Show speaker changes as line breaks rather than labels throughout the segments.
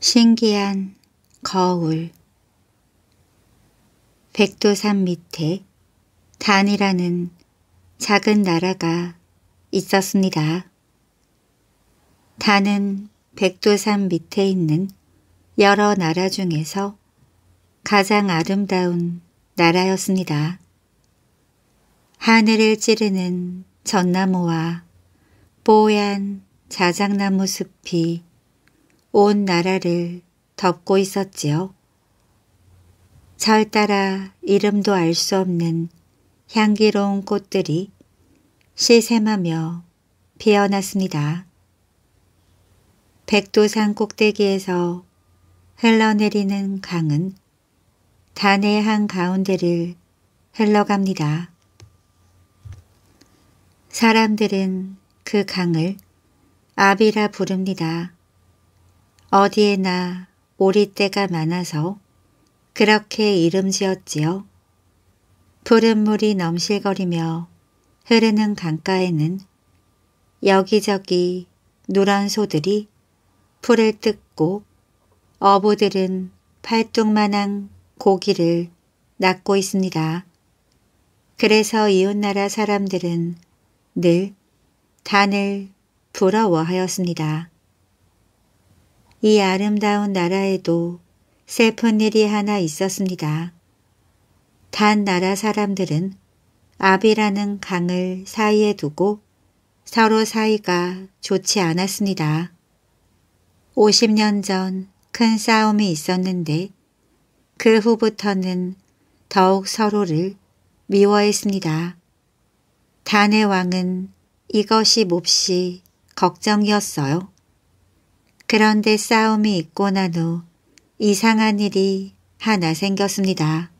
신기한 거울 백두산 밑에 단이라는 작은 나라가 있었습니다. 단은 백두산 밑에 있는 여러 나라 중에서 가장 아름다운 나라였습니다. 하늘을 찌르는 전나무와 뽀얀 자작나무 숲이 온 나라를 덮고 있었지요. 절 따라 이름도 알 수 없는 향기로운 꽃들이 시샘하며 피어났습니다. 백두산 꼭대기에서 흘러내리는 강은 단의 한가운데를 흘러갑니다. 사람들은 그 강을 아비라 부릅니다. 어디에나 오리떼가 많아서 그렇게 이름 지었지요. 푸른 물이 넘실거리며 흐르는 강가에는 여기저기 노란 소들이 풀을 뜯고 어부들은 팔뚝만한 고기를 낳고 있습니다. 그래서 이웃나라 사람들은 늘 단을 부러워하였습니다. 이 아름다운 나라에도 슬픈 일이 하나 있었습니다. 단 나라 사람들은 아비라는 강을 사이에 두고 서로 사이가 좋지 않았습니다. 50년 전 큰 싸움이 있었는데 그 후부터는 더욱 서로를 미워했습니다. 단의 왕은 이것이 몹시 걱정이었어요. 그런데 싸움이 있고 난 후 이상한 일이 하나 생겼습니다.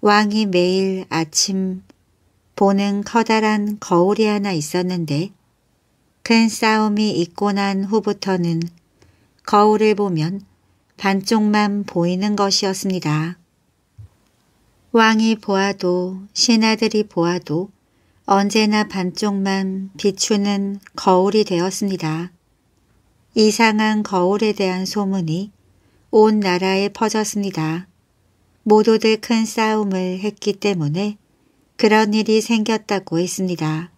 왕이 매일 아침 보는 커다란 거울이 하나 있었는데 큰 싸움이 있고 난 후부터는 거울을 보면 반쪽만 보이는 것이었습니다. 왕이 보아도 신하들이 보아도 언제나 반쪽만 비추는 거울이 되었습니다. 이상한 거울에 대한 소문이 온 나라에 퍼졌습니다. 모두들 큰 싸움을 했기 때문에 그런 일이 생겼다고 했습니다.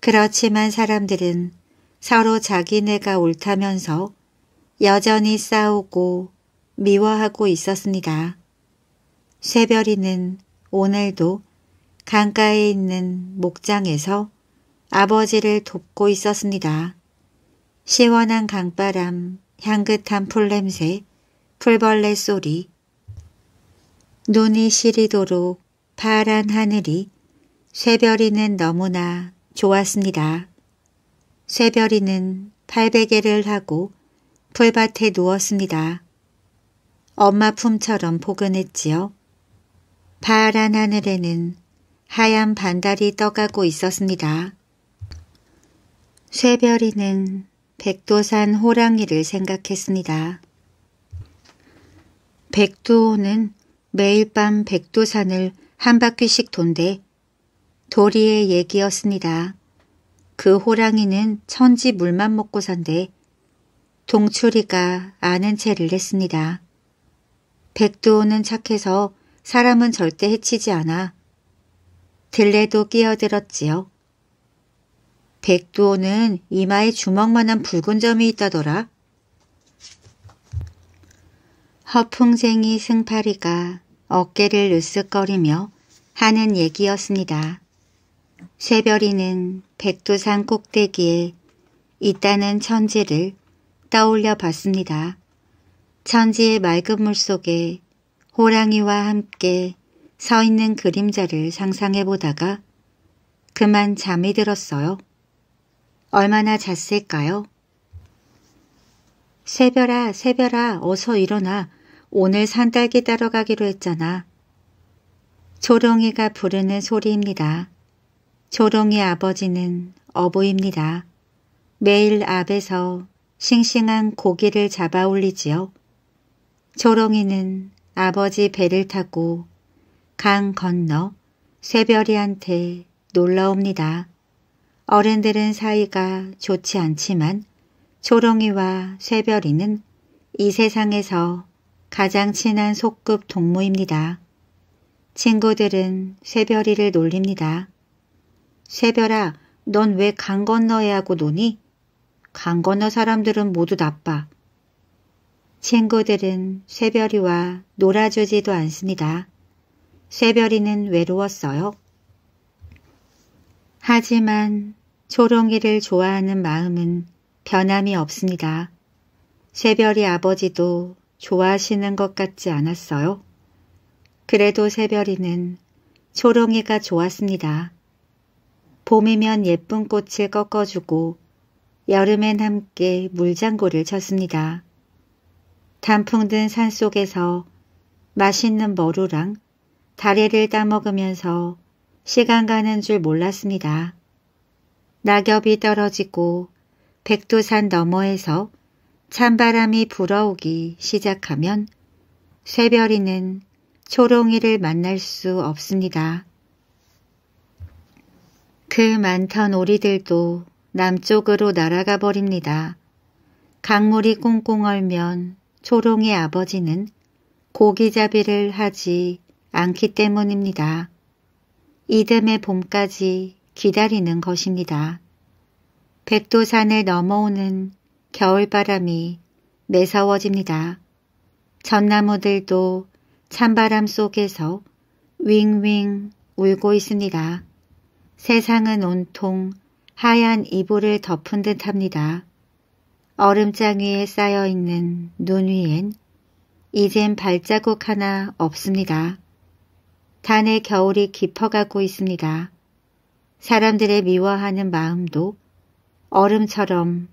그렇지만 사람들은 서로 자기네가 옳다면서 여전히 싸우고 미워하고 있었습니다. 쇠별이는 오늘도 강가에 있는 목장에서 아버지를 돕고 있었습니다. 시원한 강바람, 향긋한 풀냄새, 풀벌레 소리, 눈이 시리도록 파란 하늘이 쇠별이는 너무나 좋았습니다. 쇠별이는 팔베개를 하고 풀밭에 누웠습니다. 엄마 품처럼 포근했지요. 파란 하늘에는 하얀 반달이 떠가고 있었습니다. 쇠별이는 백도산 호랑이를 생각했습니다. 백도호는 매일 밤 백도산을 한 바퀴씩 돈대 도리의 얘기였습니다. 그 호랑이는 천지 물만 먹고 산대동초리가 아는 채를 했습니다. 백도호는 착해서 사람은 절대 해치지 않아 들레도 끼어들었지요. 백두호는 이마에 주먹만한 붉은 점이 있다더라. 허풍쟁이 승파리가 어깨를 으쓱거리며 하는 얘기였습니다. 쇠별이는 백두산 꼭대기에 있다는 천지를 떠올려 봤습니다. 천지의 맑은 물 속에 호랑이와 함께 서 있는 그림자를 상상해 보다가 그만 잠이 들었어요. 얼마나 잤을까요? 새별아, 새별아, 어서 일어나. 오늘 산딸기 따러 가기로 했잖아. 조롱이가 부르는 소리입니다. 조롱이 아버지는 어부입니다. 매일 앞에서 싱싱한 고기를 잡아 올리지요. 조롱이는 아버지 배를 타고 강 건너 새별이한테 놀라옵니다 어른들은 사이가 좋지 않지만 초롱이와 쇠별이는 이 세상에서 가장 친한 소급 동무입니다. 친구들은 쇠별이를 놀립니다. 쇠별아, 넌 왜 강 건너에 하고 노니? 강 건너 사람들은 모두 나빠. 친구들은 쇠별이와 놀아주지도 않습니다. 쇠별이는 외로웠어요. 하지만 초롱이를 좋아하는 마음은 변함이 없습니다. 새별이 아버지도 좋아하시는 것 같지 않았어요? 그래도 새별이는 초롱이가 좋았습니다. 봄이면 예쁜 꽃을 꺾어주고 여름엔 함께 물장구를 쳤습니다. 단풍 든 산속에서 맛있는 머루랑 다리를 따먹으면서 시간 가는 줄 몰랐습니다. 낙엽이 떨어지고 백두산 너머에서 찬바람이 불어오기 시작하면 쇠별이는 초롱이를 만날 수 없습니다. 그 많던 오리들도 남쪽으로 날아가 버립니다. 강물이 꽁꽁 얼면 초롱이 아버지는 고기잡이를 하지 않기 때문입니다. 이듬해 봄까지 기다리는 것입니다. 백도산을 넘어오는 겨울바람이 매서워집니다. 전나무들도 찬바람 속에서 윙윙 울고 있습니다. 세상은 온통 하얀 이불을 덮은 듯합니다. 얼음장 위에 쌓여있는 눈 위엔 이젠 발자국 하나 없습니다. 단의 겨울이 깊어가고 있습니다. 사람들의 미워하는 마음도 얼음처럼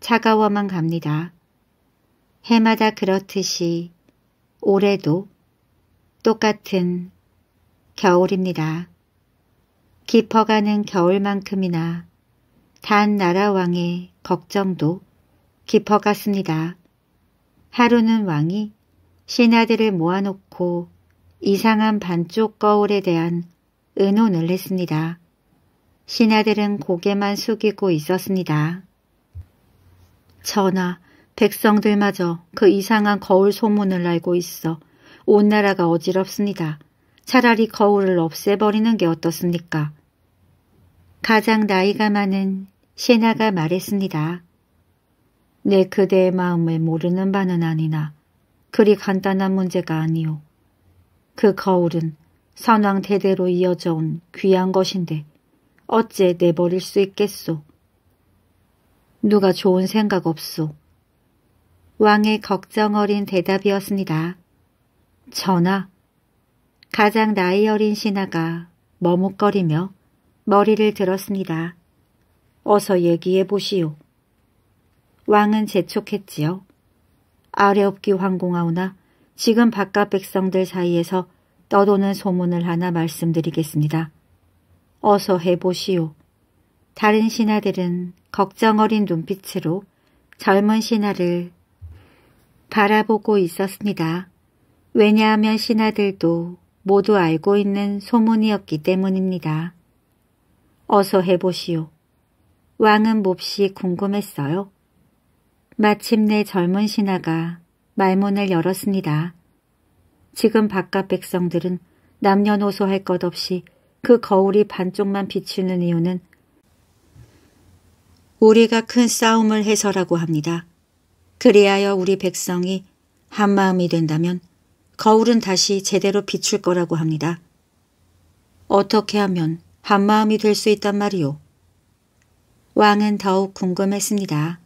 차가워만 갑니다. 해마다 그렇듯이 올해도 똑같은 겨울입니다. 깊어가는 겨울만큼이나 단 나라 왕의 걱정도 깊어갔습니다. 하루는 왕이 신하들을 모아놓고 이상한 반쪽 거울에 대한 의논을 했습니다. 신하들은 고개만 숙이고 있었습니다. 전하, 백성들마저 그 이상한 거울 소문을 알고 있어 온 나라가 어지럽습니다. 차라리 거울을 없애버리는 게 어떻습니까? 가장 나이가 많은 신하가 말했습니다. 내 그대의 마음을 모르는 바는 아니나 그리 간단한 문제가 아니오. 그 거울은 선왕 대대로 이어져 온 귀한 것인데 어째 내버릴 수 있겠소. 누가 좋은 생각 없소. 왕의 걱정 어린 대답이었습니다. 전하, 가장 나이 어린 신하가 머뭇거리며 머리를 들었습니다. 어서 얘기해 보시오. 왕은 재촉했지요. 아래없기 황공하오나 지금 바깥 백성들 사이에서 떠도는 소문을 하나 말씀드리겠습니다. 어서 해보시오. 다른 신하들은 걱정 어린 눈빛으로 젊은 신하를 바라보고 있었습니다. 왜냐하면 신하들도 모두 알고 있는 소문이었기 때문입니다. 어서 해보시오. 왕은 몹시 궁금했어요. 마침내 젊은 신하가 말문을 열었습니다. 지금 바깥 백성들은 남녀노소 할 것 없이 그 거울이 반쪽만 비추는 이유는 우리가 큰 싸움을 해서라고 합니다. 그리하여 우리 백성이 한마음이 된다면 거울은 다시 제대로 비출 거라고 합니다. 어떻게 하면 한마음이 될 수 있단 말이오? 왕은 더욱 궁금했습니다.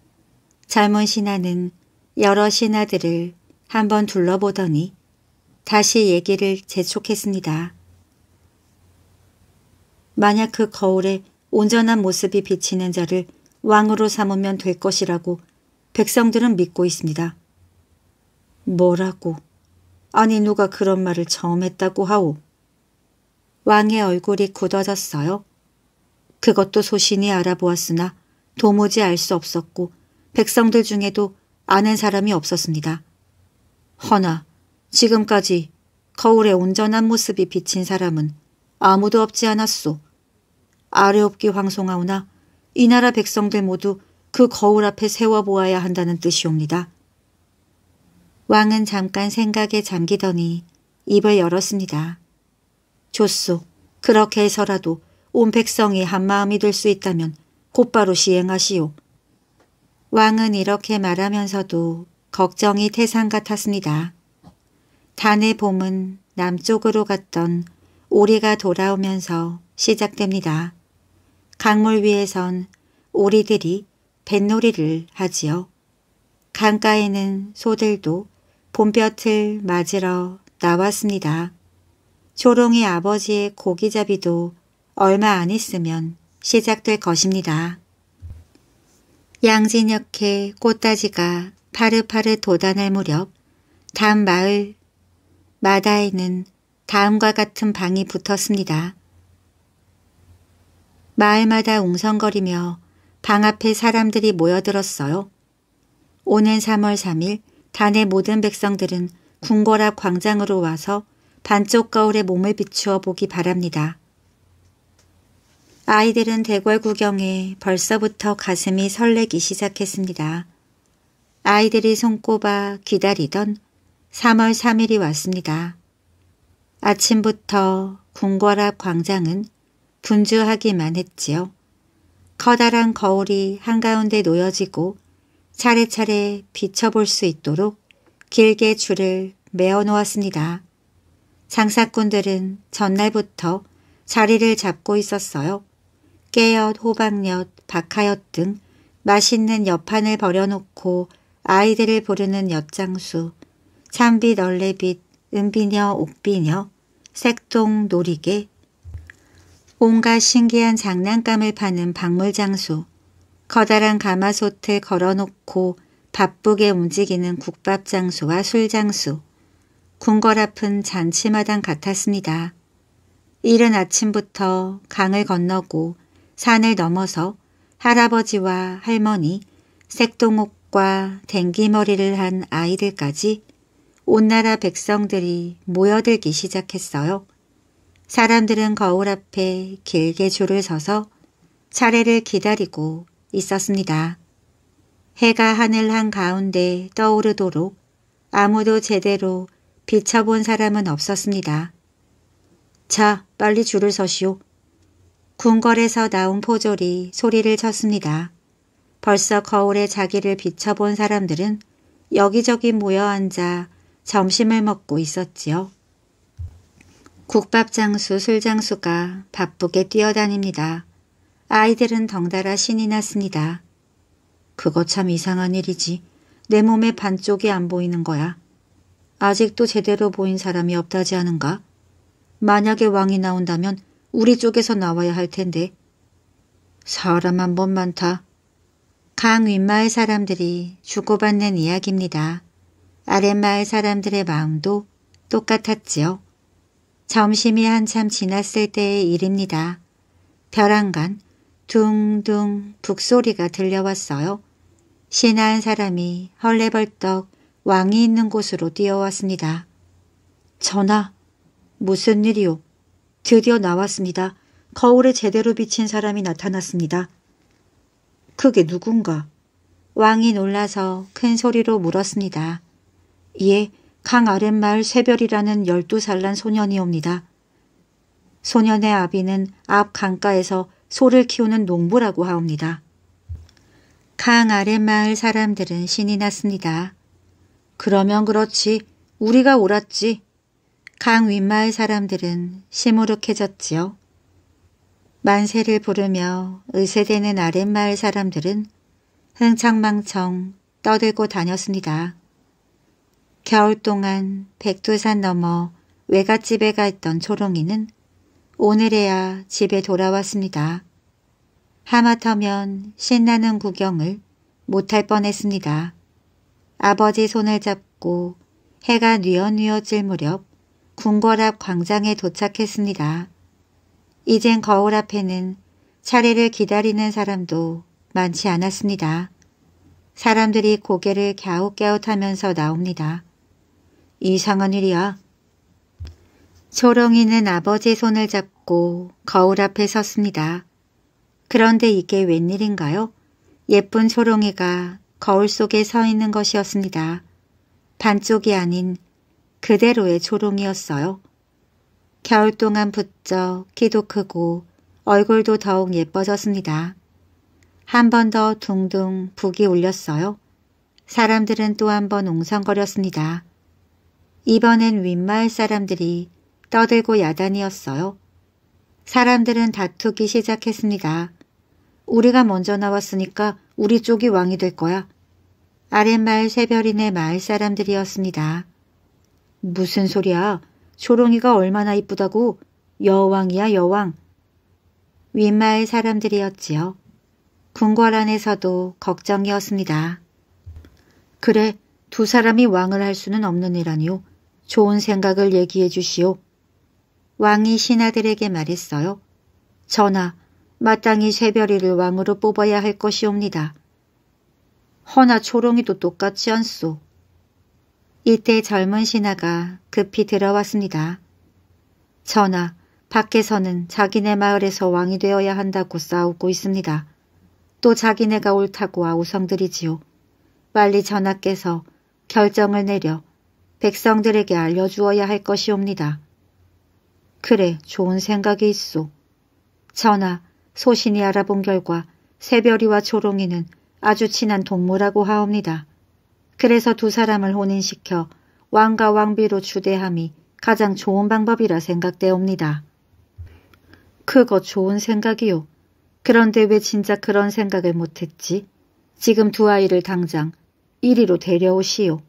젊은 신하는 여러 신하들을 한번 둘러보더니 다시 얘기를 재촉했습니다. 만약 그 거울에 온전한 모습이 비치는 자를 왕으로 삼으면 될 것이라고 백성들은 믿고 있습니다. 뭐라고? 아니 누가 그런 말을 처음 했다고 하오? 왕의 얼굴이 굳어졌어요. 그것도 소신이 알아보았으나 도무지 알 수 없었고 백성들 중에도 아는 사람이 없었습니다. 허나 지금까지 거울에 온전한 모습이 비친 사람은 아무도 없지 않았소. 아래없기 황송하오나 이 나라 백성들 모두 그 거울 앞에 세워보아야 한다는 뜻이옵니다. 왕은 잠깐 생각에 잠기더니 입을 열었습니다. 좋소. 그렇게 해서라도 온 백성이 한마음이 될 수 있다면 곧바로 시행하시오. 왕은 이렇게 말하면서도 걱정이 태산 같았습니다. 단의 봄은 남쪽으로 갔던 오리가 돌아오면서 시작됩니다. 강물 위에선 오리들이 뱃놀이를 하지요. 강가에는 소들도 봄볕을 맞으러 나왔습니다. 조롱이 아버지의 고기잡이도 얼마 안 있으면 시작될 것입니다. 양진역의 꽃다지가 파르파르 도단할 무렵 다음 마을 마다에는 다음과 같은 방이 붙었습니다. 마을마다 웅성거리며 방 앞에 사람들이 모여들었어요. 오는 3월 3일 단의 모든 백성들은 궁궐앞 광장으로 와서 반쪽 거울에 몸을 비추어 보기 바랍니다. 아이들은 대궐 구경에 벌써부터 가슴이 설레기 시작했습니다. 아이들이 손꼽아 기다리던 3월 3일이 왔습니다. 아침부터 궁궐 앞 광장은 분주하기만 했지요. 커다란 거울이 한가운데 놓여지고 차례차례 비춰볼 수 있도록 길게 줄을 메어놓았습니다. 장사꾼들은 전날부터 자리를 잡고 있었어요. 깨엿, 호박엿, 박하엿 등 맛있는 여판을 버려놓고 아이들을 부르는 엿장수, 참비 널레빗, 은비녀, 옥비녀, 색동, 놀이개, 온갖 신기한 장난감을 파는 박물장소, 커다란 가마솥에 걸어놓고 바쁘게 움직이는 국밥장소와 술장소, 궁궐 앞은 잔치마당 같았습니다. 이른 아침부터 강을 건너고 산을 넘어서 할아버지와 할머니, 색동옥과 댕기머리를 한 아이들까지 온나라 백성들이 모여들기 시작했어요. 사람들은 거울 앞에 길게 줄을 서서 차례를 기다리고 있었습니다. 해가 하늘 한가운데 떠오르도록 아무도 제대로 비춰본 사람은 없었습니다. 자, 빨리 줄을 서시오. 궁궐에서 나온 포졸이 소리를 쳤습니다. 벌써 거울에 자기를 비춰본 사람들은 여기저기 모여 앉아 점심을 먹고 있었지요. 국밥장수 술장수가 바쁘게 뛰어다닙니다. 아이들은 덩달아 신이 났습니다. 그거 참 이상한 일이지. 내 몸의 반쪽이 안 보이는 거야. 아직도 제대로 보인 사람이 없다지 않은가? 만약에 왕이 나온다면 우리 쪽에서 나와야 할 텐데. 사람 한 번 많다. 강 윗마을 사람들이 주고받는 이야기입니다. 아랫마을 사람들의 마음도 똑같았지요. 점심이 한참 지났을 때의 일입니다. 벼랑간 둥둥 북소리가 들려왔어요. 신한 사람이 헐레벌떡 왕이 있는 곳으로 뛰어왔습니다. 전하, 무슨 일이오? 드디어 나왔습니다. 거울에 제대로 비친 사람이 나타났습니다. 그게 누군가? 왕이 놀라서 큰 소리로 물었습니다. 예, 강 아랫마을 새별이라는 열두 살 난 소년이옵니다. 소년의 아비는 앞 강가에서 소를 키우는 농부라고 하옵니다. 강 아랫마을 사람들은 신이 났습니다. 그러면 그렇지 우리가 옳았지. 강 윗마을 사람들은 시무룩해졌지요. 만세를 부르며 의세되는 아랫마을 사람들은 흥청망청 떠들고 다녔습니다. 겨울 동안 백두산 넘어 외갓집에 가 있던 초롱이는 오늘에야 집에 돌아왔습니다. 하마터면 신나는 구경을 못할 뻔했습니다. 아버지 손을 잡고 해가 뉘어뉘어질 무렵 궁궐 앞 광장에 도착했습니다. 이젠 거울 앞에는 차례를 기다리는 사람도 많지 않았습니다. 사람들이 고개를 갸웃갸웃하면서 나옵니다. 이상한 일이야. 초롱이는 아버지의 손을 잡고 거울 앞에 섰습니다. 그런데 이게 웬일인가요? 예쁜 초롱이가 거울 속에 서 있는 것이었습니다. 반쪽이 아닌 그대로의 초롱이었어요. 겨울 동안 부쩍 키도 크고 얼굴도 더욱 예뻐졌습니다. 한 번 더 둥둥 북이 울렸어요. 사람들은 또 한 번 웅성거렸습니다. 이번엔 윗마을 사람들이 떠들고 야단이었어요. 사람들은 다투기 시작했습니다. 우리가 먼저 나왔으니까 우리 쪽이 왕이 될 거야. 아랫마을 새별인의 마을 사람들이었습니다. 무슨 소리야. 초롱이가 얼마나 이쁘다고. 여왕이야 여왕. 윗마을 사람들이었지요. 궁궐 안에서도 걱정이었습니다. 그래, 두 사람이 왕을 할 수는 없는 일 아니오. 좋은 생각을 얘기해 주시오. 왕이 신하들에게 말했어요. 전하, 마땅히 쇠별이를 왕으로 뽑아야 할 것이옵니다. 허나 초롱이도 똑같지 않소. 이때 젊은 신하가 급히 들어왔습니다. 전하, 밖에서는 자기네 마을에서 왕이 되어야 한다고 싸우고 있습니다. 또 자기네가 옳다고 아우성들이지요. 빨리 전하께서 결정을 내려 백성들에게 알려주어야 할 것이옵니다. 그래 좋은 생각이 있소. 전하 소신이 알아본 결과 새별이와 조롱이는 아주 친한 동무라고 하옵니다. 그래서 두 사람을 혼인시켜 왕과 왕비로 주대함이 가장 좋은 방법이라 생각되옵니다. 그거 좋은 생각이요. 그런데 왜 진짜 그런 생각을 못했지? 지금 두 아이를 당장 이리로 데려오시오.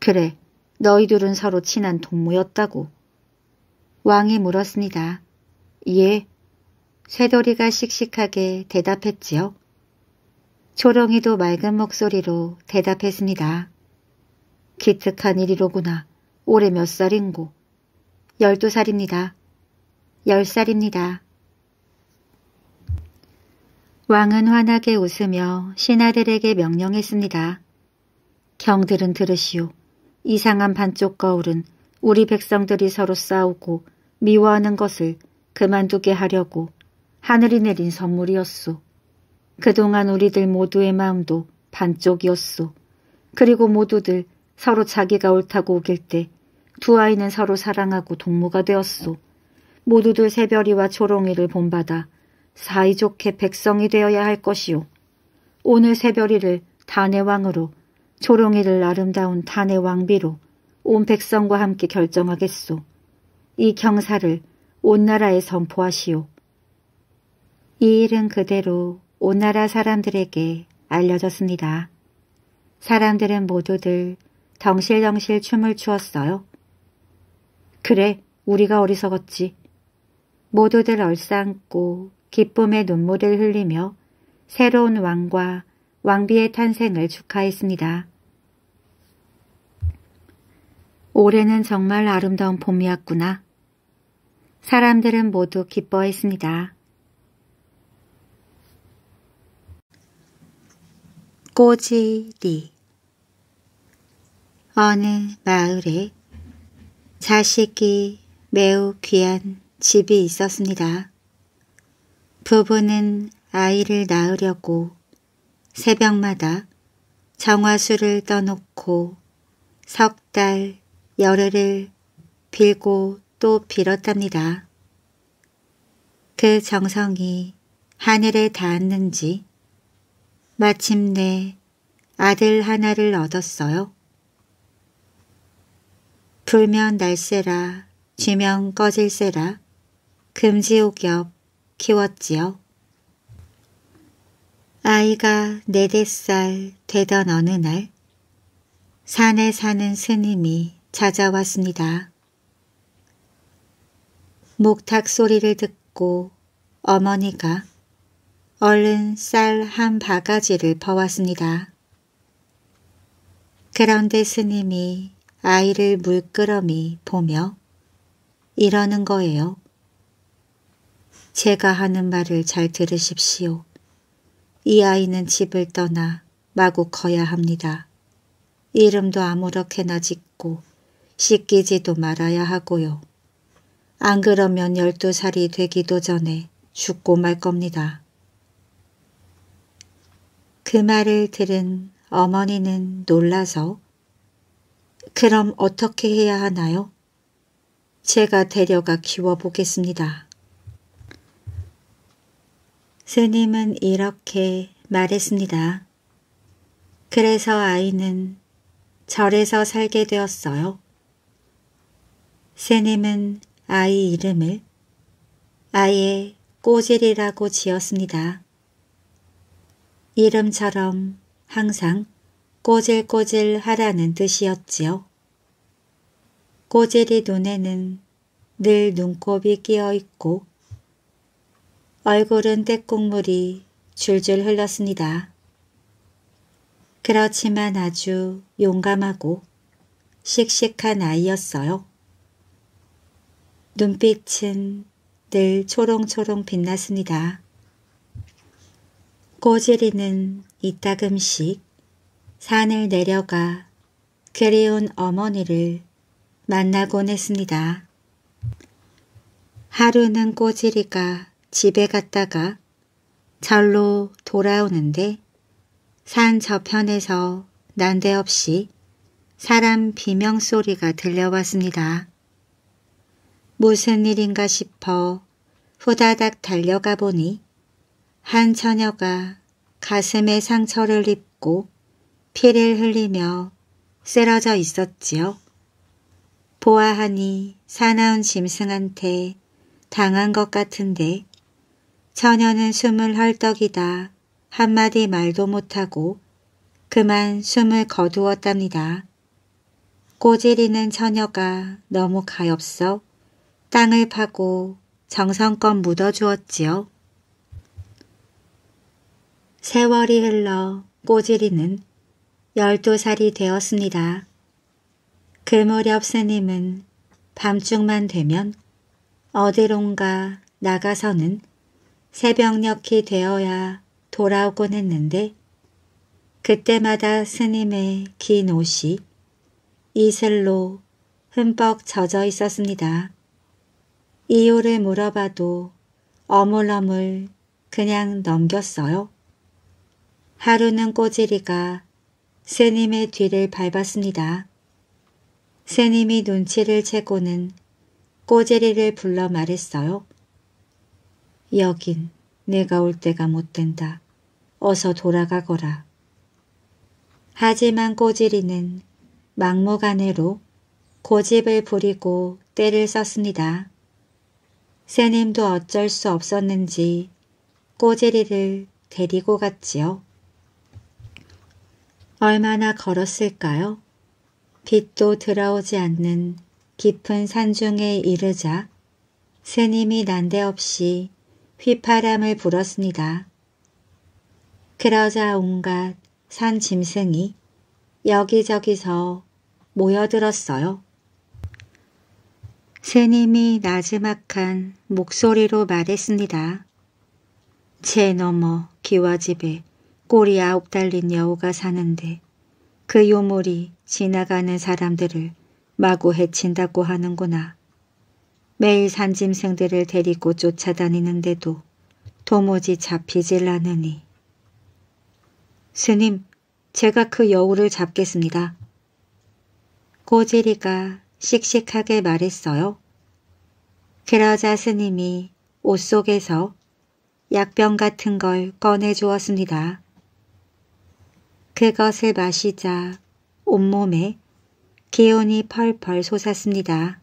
그래, 너희둘은 서로 친한 동무였다고. 왕이 물었습니다. 예, 쇠돌이가 씩씩하게 대답했지요. 초롱이도 맑은 목소리로 대답했습니다. 기특한 일이로구나. 올해 몇 살인고? 열두 살입니다. 열 살입니다. 왕은 환하게 웃으며 신하들에게 명령했습니다. 경들은 들으시오. 이상한 반쪽 거울은 우리 백성들이 서로 싸우고 미워하는 것을 그만두게 하려고 하늘이 내린 선물이었소. 그동안 우리들 모두의 마음도 반쪽이었소. 그리고 모두들 서로 자기가 옳다고 우길 때 두 아이는 서로 사랑하고 동무가 되었소. 모두들 새별이와 조롱이를 본받아 사이좋게 백성이 되어야 할 것이오. 오늘 새별이를 단의 왕으로 조롱이를 아름다운 단의 왕비로 온 백성과 함께 결정하겠소. 이 경사를 온 나라에 선포하시오. 이 일은 그대로 온 나라 사람들에게 알려졌습니다. 사람들은 모두들 덩실덩실 춤을 추었어요. 그래, 우리가 어리석었지. 모두들 얼싸안고 기쁨의 눈물을 흘리며 새로운 왕과 왕비의 탄생을 축하했습니다. 올해는 정말 아름다운 봄이었구나. 사람들은 모두 기뻐했습니다. 꼬지리 어느 마을에 자식이 매우 귀한 집이 있었습니다. 부부는 아이를 낳으려고 새벽마다 정화수를 떠놓고 석달 열흘을 빌고 또 빌었답니다. 그 정성이 하늘에 닿았는지 마침내 아들 하나를 얻었어요. 불면 날세라 쥐면 꺼질세라 금지옥엽 키웠지요. 아이가 네댓살 되던 어느 날 산에 사는 스님이 찾아왔습니다. 목탁 소리를 듣고 어머니가 얼른 쌀 한 바가지를 퍼왔습니다. 그런데 스님이 아이를 물끄러미 보며 이러는 거예요. 제가 하는 말을 잘 들으십시오. 이 아이는 집을 떠나 마구 커야 합니다. 이름도 아무렇게나 짓고 씻기지도 말아야 하고요. 안 그러면 열두 살이 되기도 전에 죽고 말 겁니다. 그 말을 들은 어머니는 놀라서 그럼 어떻게 해야 하나요? 제가 데려가 키워보겠습니다. 스님은 이렇게 말했습니다. 그래서 아이는 절에서 살게 되었어요. 스님은 아이 이름을 아예 꼬질이라고 지었습니다. 이름처럼 항상 꼬질꼬질 하라는 뜻이었지요. 꼬질이 눈에는 늘 눈곱이 끼어 있고 얼굴은 떼국물이 줄줄 흘렀습니다. 그렇지만 아주 용감하고 씩씩한 아이였어요. 눈빛은 늘 초롱초롱 빛났습니다. 꼬지리는 이따금씩 산을 내려가 그리운 어머니를 만나곤 했습니다. 하루는 꼬지리가 집에 갔다가 절로 돌아오는데 산 저편에서 난데없이 사람 비명소리가 들려왔습니다. 무슨 일인가 싶어 후다닥 달려가 보니 한 처녀가 가슴에 상처를 입고 피를 흘리며 쓰러져 있었지요. 보아하니 사나운 짐승한테 당한 것 같은데 처녀는 숨을 헐떡이다 한마디 말도 못하고 그만 숨을 거두었답니다. 꼬지리는 처녀가 너무 가엾어 땅을 파고 정성껏 묻어주었지요. 세월이 흘러 꼬지리는 열두 살이 되었습니다. 그 무렵 스님은 밤중만 되면 어디론가 나가서는 새벽녘이 되어야 돌아오곤 했는데 그때마다 스님의 긴 옷이 이슬로 흠뻑 젖어 있었습니다. 이유를 물어봐도 어물어물 그냥 넘겼어요. 하루는 꼬지리가 스님의 뒤를 밟았습니다. 스님이 눈치를 채고는 꼬지리를 불러 말했어요. 여긴 내가 올 때가 못 된다. 어서 돌아가거라. 하지만 꼬지리는 막무가내로 고집을 부리고 때를 썼습니다. 새님도 어쩔 수 없었는지 꼬지리를 데리고 갔지요. 얼마나 걸었을까요? 빛도 들어오지 않는 깊은 산중에 이르자 새님이 난데없이 휘파람을 불었습니다. 그러자 온갖 산 짐승이 여기저기서 모여들었어요. 스님이 나지막한 목소리로 말했습니다. 제 너머 기와집에 꼬리 아홉 달린 여우가 사는데 그 요물이 지나가는 사람들을 마구 해친다고 하는구나. 매일 산짐승들을 데리고 쫓아다니는데도 도무지 잡히질 않으니. 스님, 제가 그 여우를 잡겠습니다. 꼬지리가 씩씩하게 말했어요. 그러자 스님이 옷 속에서 약병 같은 걸 꺼내 주었습니다. 그것을 마시자 온몸에 기운이 펄펄 솟았습니다.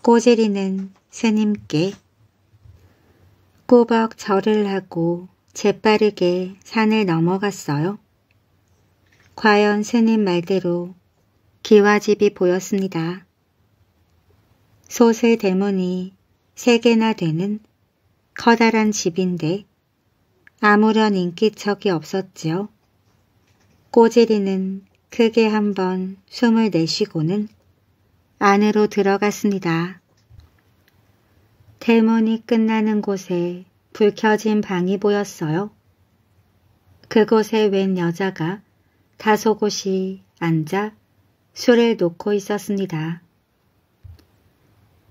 꼬재리는 스님께 꼬박 절을 하고 재빠르게 산을 넘어갔어요. 과연 스님 말대로 기와집이 보였습니다. 소세 대문이 세 개나 되는 커다란 집인데 아무런 인기척이 없었지요. 꼬지리는 크게 한번 숨을 내쉬고는 안으로 들어갔습니다. 대문이 끝나는 곳에 불 켜진 방이 보였어요. 그곳에 웬 여자가 다소 곳이 앉아 술을 놓고 있었습니다.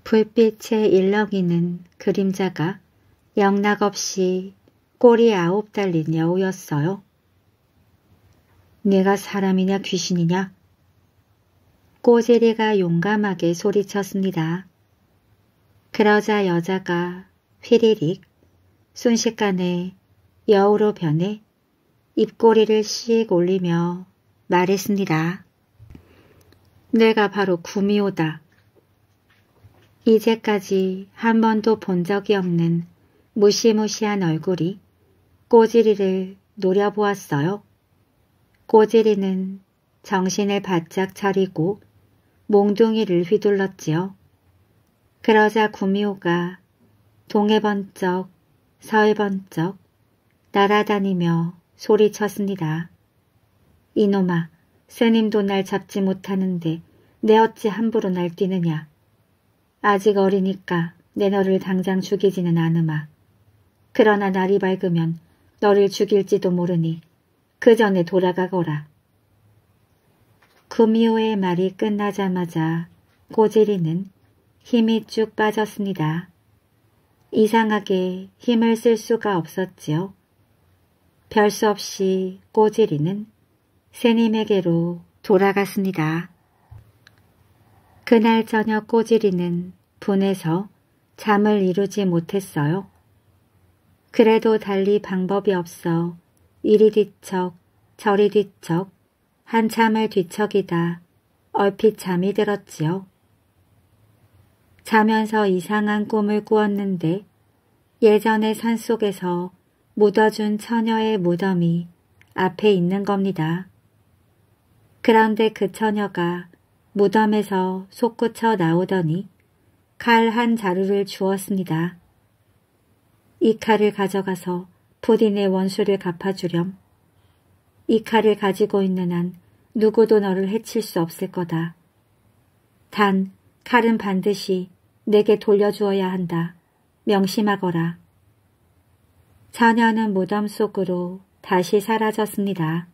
불빛에 일렁이는 그림자가 영락없이 꼬리 아홉 달린 여우였어요. 내가 사람이냐 귀신이냐 꼬지리가 용감하게 소리쳤습니다. 그러자 여자가 휘리릭 순식간에 여우로 변해 입꼬리를 씩 올리며 말했습니다. 내가 바로 구미호다. 이제까지 한 번도 본 적이 없는 무시무시한 얼굴이 꼬지리를 노려보았어요. 꼬지리는 정신을 바짝 차리고 몽둥이를 휘둘렀지요. 그러자 구미호가 동해 번쩍 서해 번쩍 날아다니며 소리쳤습니다. 이놈아 스님도 날 잡지 못하는데 내 어찌 함부로 날 뛰느냐. 아직 어리니까 내 너를 당장 죽이지는 않으마. 그러나 날이 밝으면 너를 죽일지도 모르니 그 전에 돌아가거라. 구미호의 말이 끝나자마자 고지리는 힘이 쭉 빠졌습니다. 이상하게 힘을 쓸 수가 없었지요. 별 수 없이 꼬지리는 새님에게로 돌아갔습니다. 그날 저녁 꼬지리는 분해서 잠을 이루지 못했어요. 그래도 달리 방법이 없어 이리 뒤척 저리 뒤척 한참을 뒤척이다 얼핏 잠이 들었지요. 자면서 이상한 꿈을 꾸었는데 예전의 산속에서 묻어준 처녀의 무덤이 앞에 있는 겁니다. 그런데 그 처녀가 무덤에서 솟구쳐 나오더니 칼 한 자루를 주었습니다. 이 칼을 가져가서 푸딘의 원수를 갚아주렴. 이 칼을 가지고 있는 한 누구도 너를 해칠 수 없을 거다. 단 칼은 반드시 내게 돌려주어야 한다. 명심하거라. 자녀는 무덤 속으로 다시 사라졌습니다.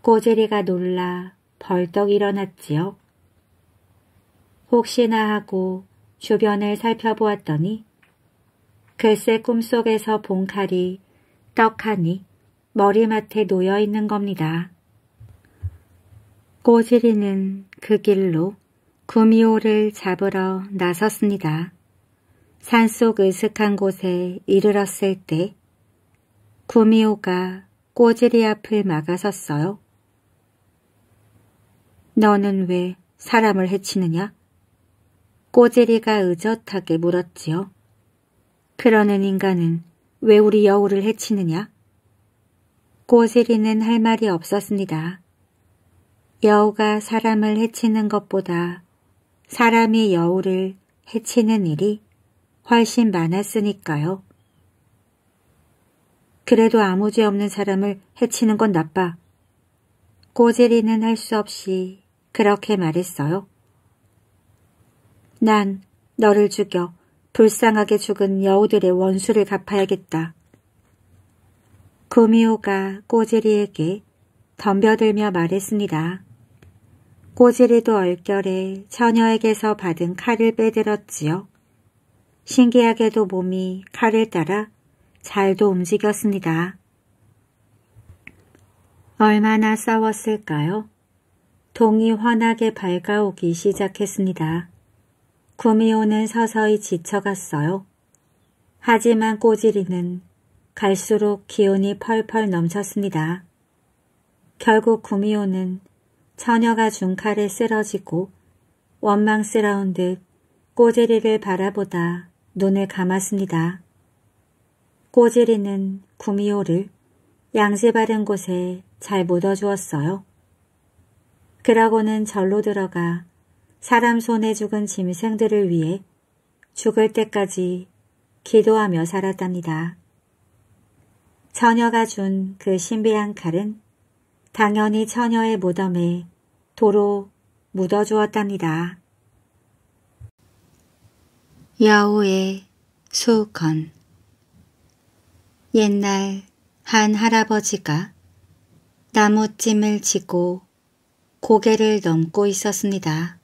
꼬제리가 놀라 벌떡 일어났지요. 혹시나 하고 주변을 살펴보았더니 글쎄 꿈속에서 본 칼이 떡하니 머리맡에 놓여 있는 겁니다. 꼬지리는 그 길로 구미호를 잡으러 나섰습니다. 산속 으슥한 곳에 이르렀을 때 구미호가 꼬지리 앞을 막아섰어요. 너는 왜 사람을 해치느냐? 꼬지리가 의젓하게 물었지요. 그러는 인간은 왜 우리 여우를 해치느냐? 고시리는할 말이 없었습니다. 여우가 사람을 해치는 것보다 사람이 여우를 해치는 일이 훨씬 많았으니까요. 그래도 아무 죄 없는 사람을 해치는 건 나빠. 고제리는할 수 없이 그렇게 말했어요. 난 너를 죽여 불쌍하게 죽은 여우들의 원수를 갚아야겠다. 구미호가 꼬지리에게 덤벼들며 말했습니다. 꼬지리도 얼결에 처녀에게서 받은 칼을 빼들었지요. 신기하게도 몸이 칼을 따라 잘도 움직였습니다. 얼마나 싸웠을까요? 동이 환하게 밝아오기 시작했습니다. 구미호는 서서히 지쳐갔어요. 하지만 꼬지리는 갈수록 기운이 펄펄 넘쳤습니다. 결국 구미호는 처녀가 준 칼에 쓰러지고 원망스러운 듯꼬지리를 바라보다 눈을 감았습니다. 꼬지리는 구미호를 양지 바른 곳에 잘 묻어주었어요. 그러고는 절로 들어가 사람 손에 죽은 짐승들을 위해 죽을 때까지 기도하며 살았답니다. 처녀가 준 그 신비한 칼은 당연히 처녀의 무덤에 도로 묻어주었답니다. 여우의 수건 옛날 한 할아버지가 나무찜을 지고 고개를 넘고 있었습니다.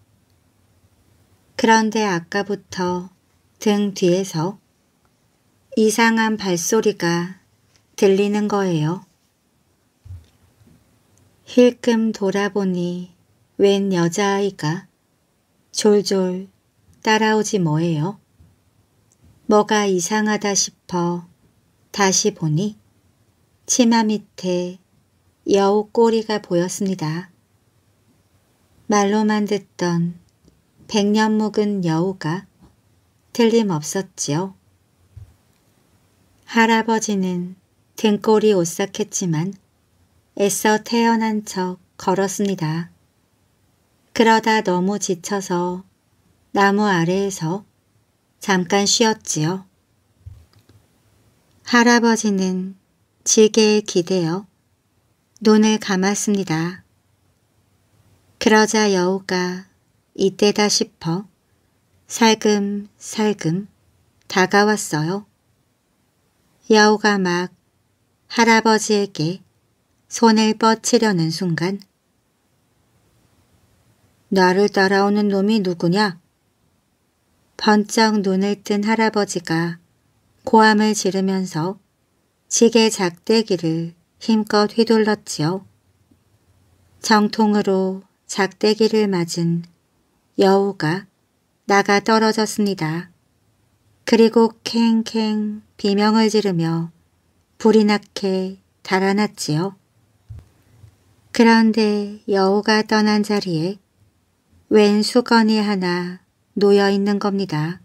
그런데 아까부터 등 뒤에서 이상한 발소리가 들리는 거예요. 힐끔 돌아보니 웬 여자아이가 졸졸 따라오지 뭐예요. 뭐가 이상하다 싶어 다시 보니 치마 밑에 여우 꼬리가 보였습니다. 말로만 듣던 백년 묵은 여우가 틀림없었지요. 할아버지는 등골이 오싹했지만 애써 태연한 척 걸었습니다. 그러다 너무 지쳐서 나무 아래에서 잠깐 쉬었지요. 할아버지는 지게에 기대어 눈을 감았습니다. 그러자 여우가 이때다 싶어 살금살금 다가왔어요. 여우가 막 할아버지에게 손을 뻗치려는 순간 나를 따라오는 놈이 누구냐? 번쩍 눈을 뜬 할아버지가 고함을 지르면서 시계 작대기를 힘껏 휘둘렀지요. 정통으로 작대기를 맞은 여우가 나가 떨어졌습니다. 그리고 캥캥 비명을 지르며 불이 나게 달아났지요. 그런데 여우가 떠난 자리에 웬 수건이 하나 놓여 있는 겁니다.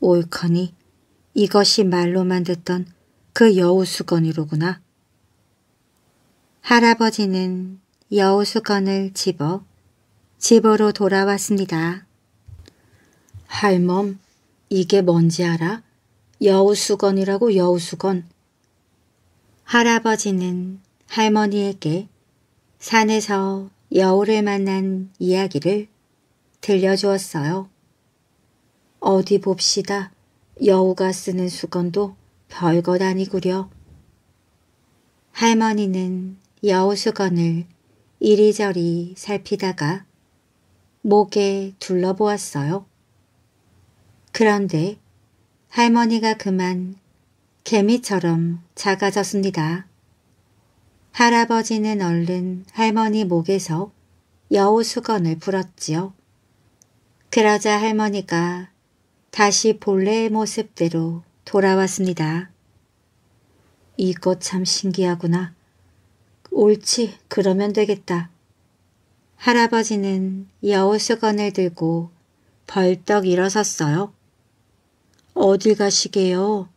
옳거니 이것이 말로만 듣던 그 여우 수건이로구나. 할아버지는 여우 수건을 집어 집으로 돌아왔습니다. 할멈, 이게 뭔지 알아? 여우수건이라고 여우수건. 할아버지는 할머니에게 산에서 여우를 만난 이야기를 들려주었어요. 어디 봅시다. 여우가 쓰는 수건도 별것 아니구려. 할머니는 여우 수건을 이리저리 살피다가 목에 둘러보았어요. 그런데 할머니가 그만 개미처럼 작아졌습니다. 할아버지는 얼른 할머니 목에서 여우 수건을 풀었지요. 그러자 할머니가 다시 본래의 모습대로 돌아왔습니다. 이거 참 신기하구나. 옳지, 그러면 되겠다. 할아버지는 여우 수건을 들고 벌떡 일어섰어요. 어딜 가시게요?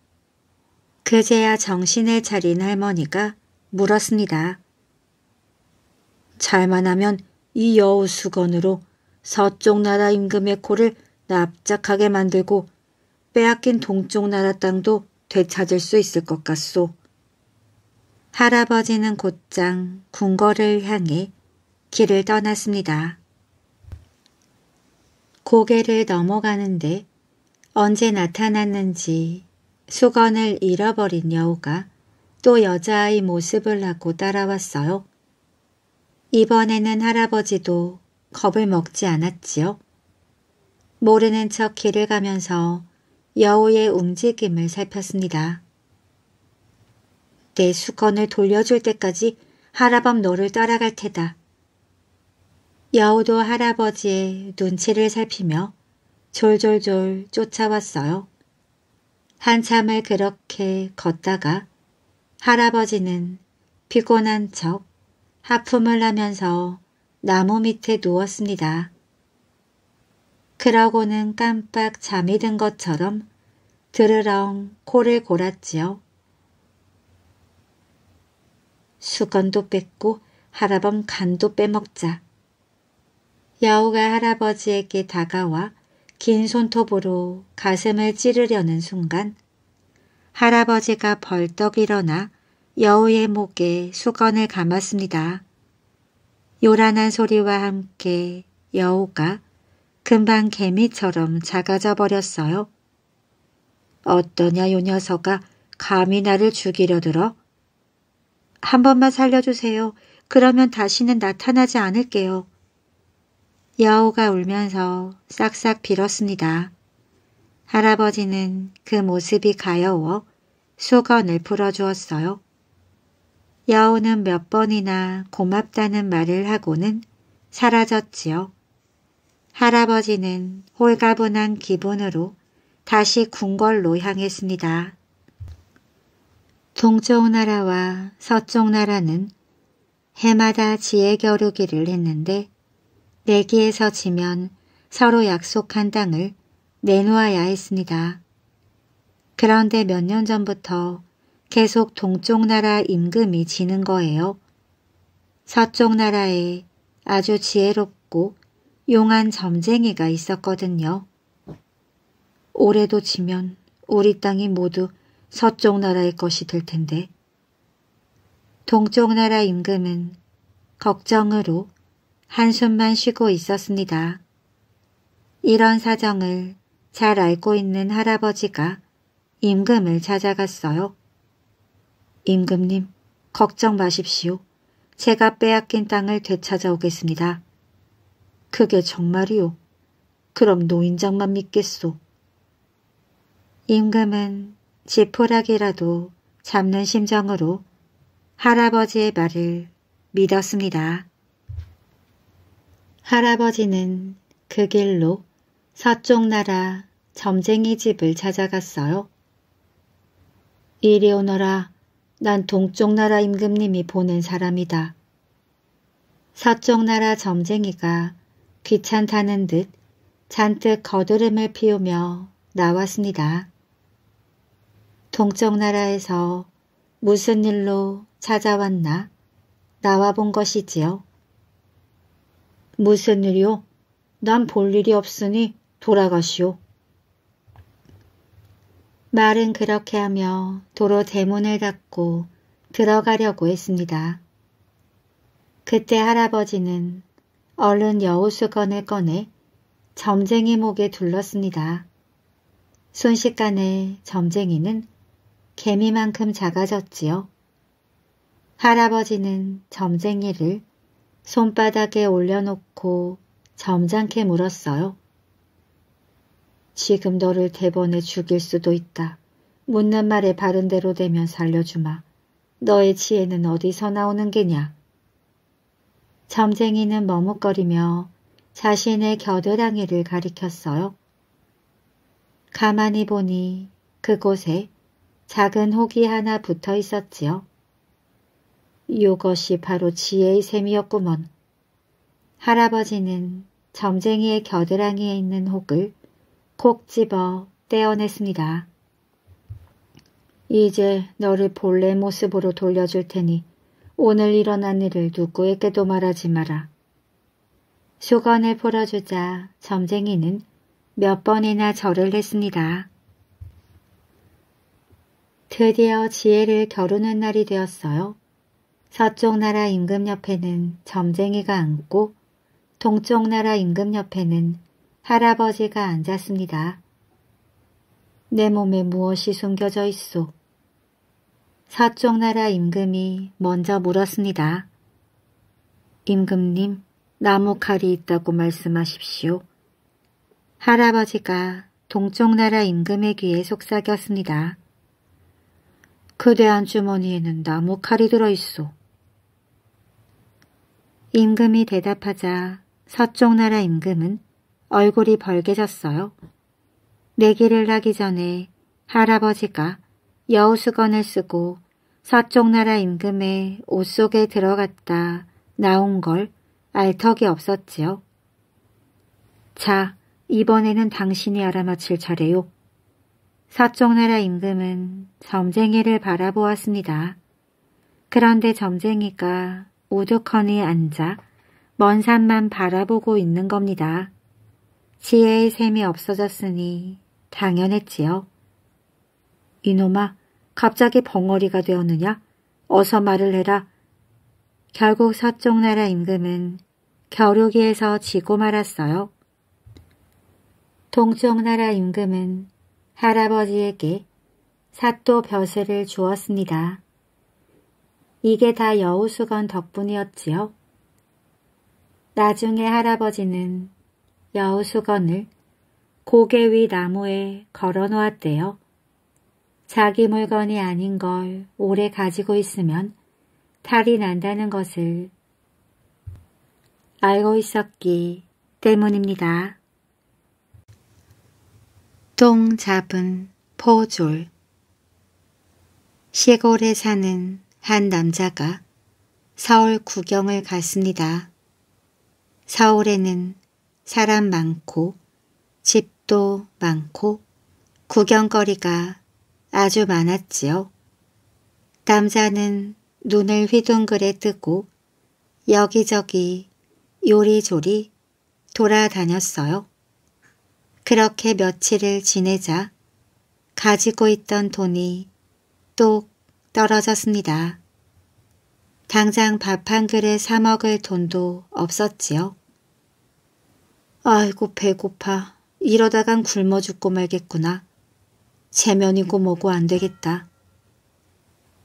그제야 정신을 차린 할머니가 물었습니다. 잘만 하면 이 여우 수건으로 서쪽 나라 임금의 코를 납작하게 만들고 빼앗긴 동쪽 나라 땅도 되찾을 수 있을 것 같소. 할아버지는 곧장 궁궐을 향해 길을 떠났습니다. 고개를 넘어가는데 언제 나타났는지 수건을 잃어버린 여우가 또 여자아이 모습을 하고 따라왔어요. 이번에는 할아버지도 겁을 먹지 않았지요. 모르는 척 길을 가면서 여우의 움직임을 살폈습니다. 내 수건을 돌려줄 때까지 할아범 너를 따라갈 테다. 여우도 할아버지의 눈치를 살피며 졸졸졸 쫓아왔어요. 한참을 그렇게 걷다가 할아버지는 피곤한 척 하품을 하면서 나무 밑에 누웠습니다. 그러고는 깜빡 잠이 든 것처럼 드르렁 코를 골았지요. 수건도 뺏고 할아범 간도 빼먹자. 여우가 할아버지에게 다가와 긴 손톱으로 가슴을 찌르려는 순간 할아버지가 벌떡 일어나 여우의 목에 수건을 감았습니다. 요란한 소리와 함께 여우가 금방 개미처럼 작아져 버렸어요. 어떠냐 요 녀석아 감히 나를 죽이려 들어? 한 번만 살려주세요. 그러면 다시는 나타나지 않을게요. 여우가 울면서 싹싹 빌었습니다. 할아버지는 그 모습이 가여워 수건을 풀어주었어요. 여우는 몇 번이나 고맙다는 말을 하고는 사라졌지요. 할아버지는 홀가분한 기분으로 다시 궁궐로 향했습니다. 동쪽 나라와 서쪽 나라는 해마다 지혜 겨루기를 했는데 내기에서 지면 서로 약속한 땅을 내놓아야 했습니다. 그런데 몇 년 전부터 계속 동쪽 나라 임금이 지는 거예요. 서쪽 나라에 아주 지혜롭고 용한 점쟁이가 있었거든요. 올해도 지면 우리 땅이 모두 서쪽 나라의 것이 될 텐데. 동쪽 나라 임금은 걱정으로 한숨만 쉬고 있었습니다. 이런 사정을 잘 알고 있는 할아버지가 임금을 찾아갔어요. 임금님, 걱정 마십시오. 제가 빼앗긴 땅을 되찾아오겠습니다. 그게 정말이요. 그럼 노인장만 믿겠소. 임금은 지푸라기라도 잡는 심정으로 할아버지의 말을 믿었습니다. 할아버지는 그 길로 서쪽 나라 점쟁이 집을 찾아갔어요. 이리 오너라. 난 동쪽 나라 임금님이 보낸 사람이다. 서쪽 나라 점쟁이가 귀찮다는 듯 잔뜩 거드름을 피우며 나왔습니다. 동쪽 나라에서 무슨 일로 찾아왔나 나와본 것이지요. 무슨 일이오난 볼 일이 없으니 돌아가시오. 말은 그렇게 하며 도로 대문을 닫고 들어가려고 했습니다. 그때 할아버지는 얼른 여우수건을 꺼내 점쟁이 목에 둘렀습니다. 순식간에 점쟁이는 개미만큼 작아졌지요. 할아버지는 점쟁이를 손바닥에 올려놓고 점잖게 물었어요. 지금 너를 대번에 죽일 수도 있다. 묻는 말에 바른대로 되면 살려주마. 너의 지혜는 어디서 나오는 게냐? 점쟁이는 머뭇거리며 자신의 겨드랑이를 가리켰어요. 가만히 보니 그곳에 작은 혹이 하나 붙어 있었지요. 이것이 바로 지혜의 셈이었구먼. 할아버지는 점쟁이의 겨드랑이에 있는 혹을 콕 집어 떼어냈습니다. 이제 너를 본래 모습으로 돌려줄 테니 오늘 일어난 일을 누구에게도 말하지 마라. 수건을 풀어주자 점쟁이는 몇 번이나 절을 했습니다. 드디어 지혜를 겨루는 날이 되었어요. 서쪽 나라 임금 옆에는 점쟁이가 앉고 동쪽 나라 임금 옆에는 할아버지가 앉았습니다. 내 몸에 무엇이 숨겨져 있소? 서쪽 나라 임금이 먼저 물었습니다. 임금님, 나무 칼이 있다고 말씀하십시오. 할아버지가 동쪽 나라 임금의 귀에 속삭였습니다. 그대 안주머니에는 나무 칼이 들어있소. 임금이 대답하자 서쪽 나라 임금은 얼굴이 벌개졌어요. 내기를 하기 전에 할아버지가 여우수건을 쓰고 서쪽 나라 임금의 옷 속에 들어갔다 나온 걸 알턱이 없었지요. 자, 이번에는 당신이 알아맞힐 차례요. 서쪽 나라 임금은 점쟁이를 바라보았습니다. 그런데 점쟁이가 우두커니 앉아 먼 산만 바라보고 있는 겁니다. 지혜의 셈이 없어졌으니 당연했지요. 이놈아, 갑자기 벙어리가 되었느냐? 어서 말을 해라. 결국 서쪽 나라 임금은 겨루기에서 지고 말았어요. 동쪽 나라 임금은 할아버지에게 사또 벼슬을 주었습니다. 이게 다 여우수건 덕분이었지요. 나중에 할아버지는 여우수건을 고개 위 나무에 걸어 놓았대요. 자기 물건이 아닌 걸 오래 가지고 있으면 탈이 난다는 것을 알고 있었기 때문입니다. 똥 잡은 포졸 시골에 사는 한 남자가 서울 구경을 갔습니다. 서울에는 사람 많고 집도 많고 구경거리가 아주 많았지요. 남자는 눈을 휘둥그레 뜨고 여기저기 요리조리 돌아다녔어요. 그렇게 며칠을 지내자 가지고 있던 돈이 똑 떨어졌습니다. 당장 밥 한 그릇 사 먹을 돈도 없었지요. 아이고 배고파. 이러다간 굶어 죽고 말겠구나. 체면이고 뭐고 안 되겠다.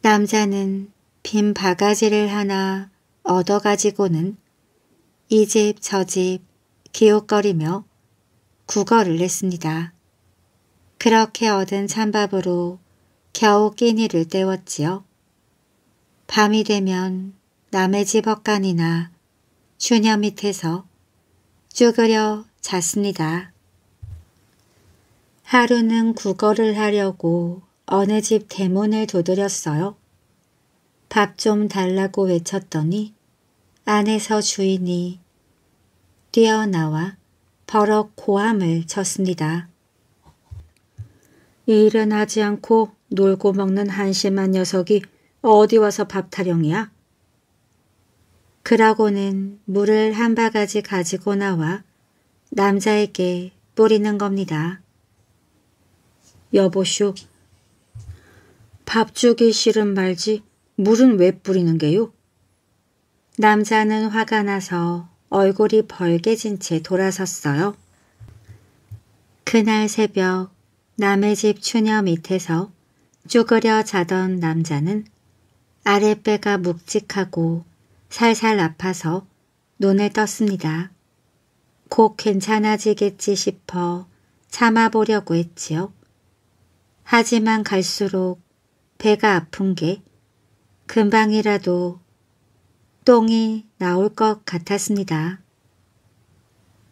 남자는 빈 바가지를 하나 얻어가지고는 이 집 저집 집 기웃거리며 구걸을 했습니다. 그렇게 얻은 찬밥으로 겨우 끼니를 때웠지요. 밤이 되면 남의 집 헛간이나 주녀 밑에서 쭈그려 잤습니다. 하루는 구걸을 하려고 어느 집 대문을 두드렸어요. 밥 좀 달라고 외쳤더니 안에서 주인이 뛰어나와 버럭 고함을 쳤습니다. 일은 하지 않고 놀고 먹는 한심한 녀석이 어디 와서 밥 타령이야? 그러고는 물을 한 바가지 가지고 나와 남자에게 뿌리는 겁니다. 여보쇼, 밥 주기 싫은 말지 물은 왜 뿌리는 게요? 남자는 화가 나서 얼굴이 벌개진 채 돌아섰어요. 그날 새벽 남의 집 추녀 밑에서 쭈그려 자던 남자는 아랫배가 묵직하고 살살 아파서 눈을 떴습니다. 곧 괜찮아지겠지 싶어 참아보려고 했지요. 하지만 갈수록 배가 아픈 게 금방이라도 폭동이 나올 것 같았습니다.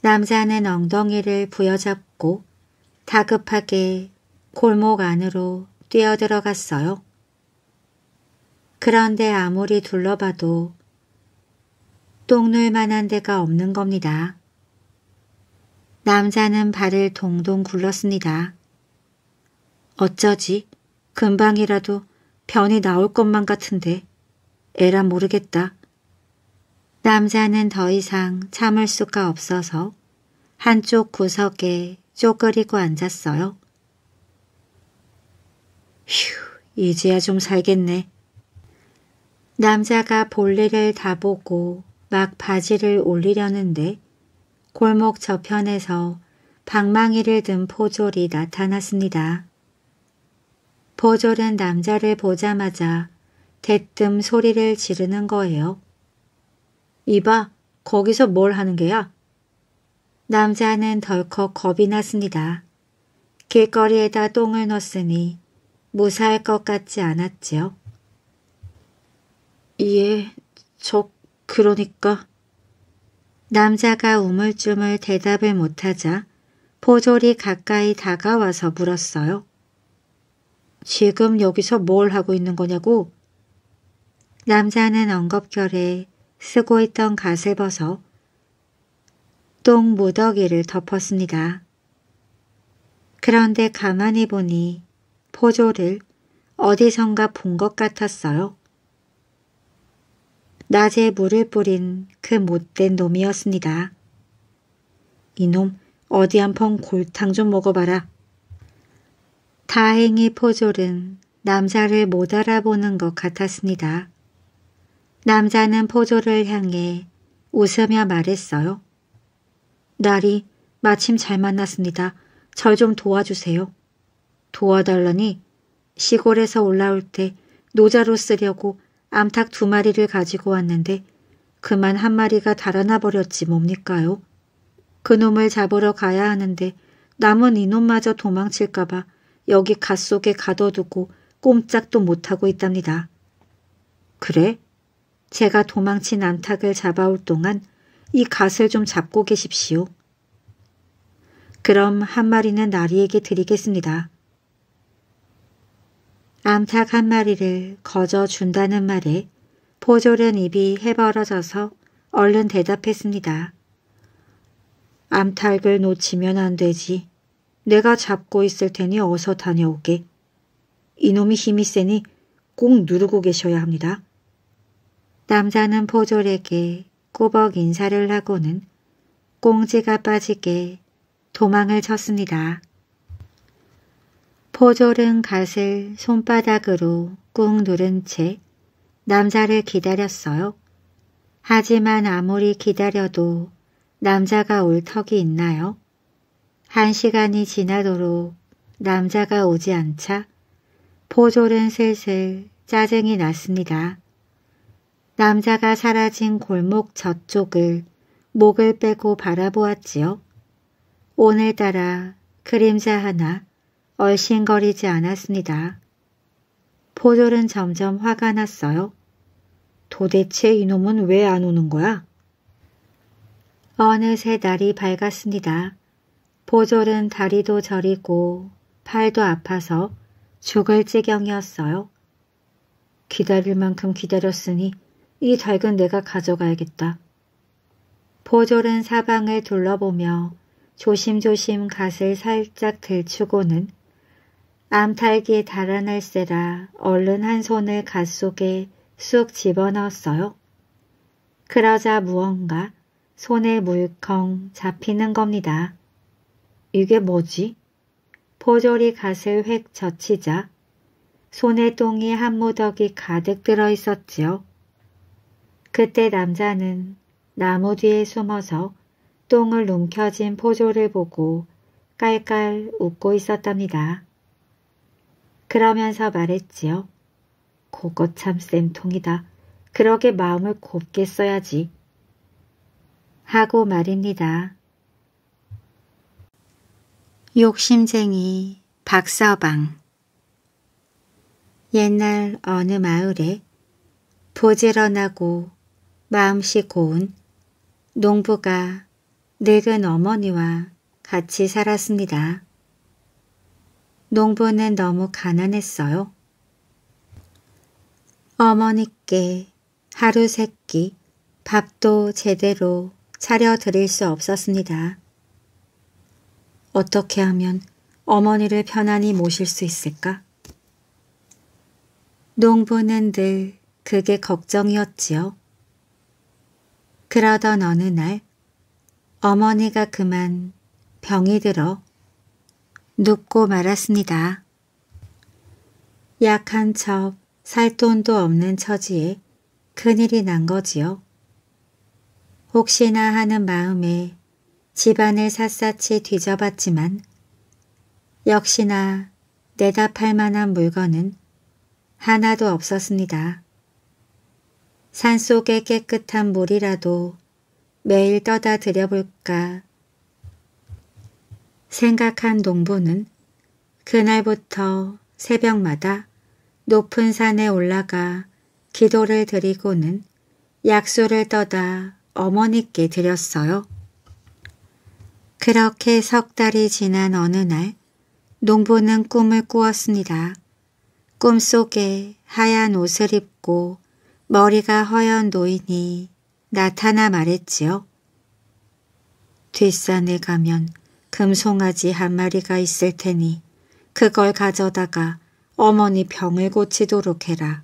남자는 엉덩이를 부여잡고 다급하게 골목 안으로 뛰어들어갔어요. 그런데 아무리 둘러봐도 똥눌 만한 데가 없는 겁니다. 남자는 발을 동동 굴렀습니다. 어쩌지? 금방이라도 변이 나올 것만 같은데 에라 모르겠다. 남자는 더 이상 참을 수가 없어서 한쪽 구석에 쪼그리고 앉았어요. 휴, 이제야 좀 살겠네. 남자가 볼일을 다 보고 막 바지를 올리려는데 골목 저편에서 방망이를 든 포졸이 나타났습니다. 포졸은 남자를 보자마자 대뜸 소리를 지르는 거예요. 이봐, 거기서 뭘 하는 게야? 남자는 덜컥 겁이 났습니다. 길거리에다 똥을 넣었으니 무사할 것 같지 않았지요. 예, 저 그러니까. 남자가 우물쭈물 대답을 못하자 포졸이 가까이 다가와서 물었어요. 지금 여기서 뭘 하고 있는 거냐고? 남자는 엉겁결에 쓰고 있던 갓을 벗어 똥 무더기를 덮었습니다. 그런데 가만히 보니 포조를 어디선가 본 것 같았어요. 낮에 물을 뿌린 그 못된 놈이었습니다. 이놈 어디 한 번 골탕 좀 먹어봐라. 다행히 포졸은 남자를 못 알아보는 것 같았습니다. 남자는 포조를 향해 웃으며 말했어요. 날이 마침 잘 만났습니다. 절 좀 도와주세요. 도와달라니 시골에서 올라올 때 노자로 쓰려고 암탉 두 마리를 가지고 왔는데 그만 한 마리가 달아나 버렸지 뭡니까요? 그놈을 잡으러 가야 하는데 남은 이놈마저 도망칠까봐 여기 갓속에 가둬두고 꼼짝도 못하고 있답니다. 그래? 제가 도망친 안탁을 잡아올 동안 이 갓을 좀 잡고 계십시오. 그럼 한 마리는 나리에게 드리겠습니다. 암탉 한 마리를 거저 준다는 말에 포졸은 입이 해벌어져서 얼른 대답했습니다. 암탉을 놓치면 안 되지. 내가 잡고 있을 테니 어서 다녀오게. 이놈이 힘이 세니 꼭 누르고 계셔야 합니다. 남자는 포졸에게 꾸벅 인사를 하고는 꽁지가 빠지게 도망을 쳤습니다. 포졸은 갓을 손바닥으로 꾹 누른 채 남자를 기다렸어요. 하지만 아무리 기다려도 남자가 올 턱이 있나요? 한 시간이 지나도록 남자가 오지 않자 포졸은 슬슬 짜증이 났습니다. 남자가 사라진 골목 저쪽을 목을 빼고 바라보았지요. 오늘따라 그림자 하나 얼씬거리지 않았습니다. 포졸은 점점 화가 났어요. 도대체 이놈은 왜 안 오는 거야? 어느새 날이 밝았습니다. 보졸은 다리도 저리고 팔도 아파서 죽을 지경이었어요. 기다릴 만큼 기다렸으니 이 닭은 내가 가져가야겠다. 보졸은 사방을 둘러보며 조심조심 갓을 살짝 들추고는 암탈기에 달아날세라 얼른 한 손을 갓 속에 쑥 집어넣었어요. 그러자 무언가 손에 물컹 잡히는 겁니다. 이게 뭐지? 보졸이 갓을 획 젖히자 손에 똥이 한 무더기 가득 들어있었지요. 그때 남자는 나무 뒤에 숨어서 똥을 움켜진 포조를 보고 깔깔 웃고 있었답니다. 그러면서 말했지요. 그거 참 쌤통이다. 그러게 마음을 곱게 써야지. 하고 말입니다. 욕심쟁이 박서방 옛날 어느 마을에 부지런하고 마음씨 고운 농부가 늙은 어머니와 같이 살았습니다. 농부는 너무 가난했어요. 어머니께 하루 세끼 밥도 제대로 차려드릴 수 없었습니다. 어떻게 하면 어머니를 편안히 모실 수 있을까? 농부는 늘 그게 걱정이었지요. 그러던 어느 날 어머니가 그만 병이 들어 눕고 말았습니다. 약한 첩, 살 돈도 없는 처지에 큰일이 난 거지요. 혹시나 하는 마음에 집안을 샅샅이 뒤져봤지만 역시나 내다팔 만한 물건은 하나도 없었습니다. 산속의 깨끗한 물이라도 매일 떠다 드려볼까 생각한 농부는 그날부터 새벽마다 높은 산에 올라가 기도를 드리고는 약수를 떠다 어머니께 드렸어요. 그렇게 석 달이 지난 어느 날 농부는 꿈을 꾸었습니다. 꿈속에 하얀 옷을 입고 머리가 허연 노인이 나타나 말했지요. 뒷산에 가면 금송아지 한 마리가 있을 테니 그걸 가져다가 어머니 병을 고치도록 해라.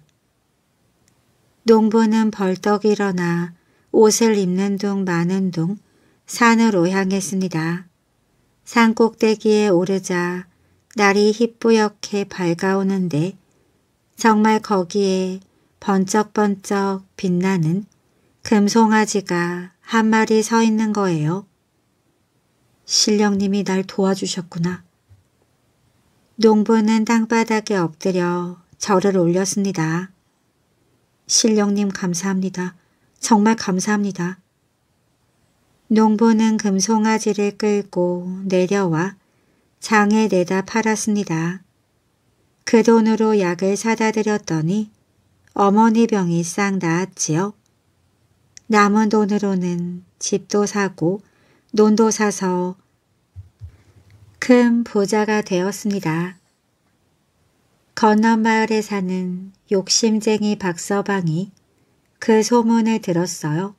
농부는 벌떡 일어나 옷을 입는 둥 마는 둥 산으로 향했습니다. 산 꼭대기에 오르자 날이 희뿌옇게 밝아오는데 정말 거기에 번쩍번쩍 빛나는 금송아지가 한 마리 서 있는 거예요. 신령님이 날 도와주셨구나. 농부는 땅바닥에 엎드려 절을 올렸습니다. 신령님 감사합니다. 정말 감사합니다. 농부는 금송아지를 끌고 내려와 장에 내다 팔았습니다. 그 돈으로 약을 사다 드렸더니 어머니 병이 싹 나았지요. 남은 돈으로는 집도 사고 논도 사서 큰 부자가 되었습니다. 건너마을에 사는 욕심쟁이 박서방이 그 소문을 들었어요.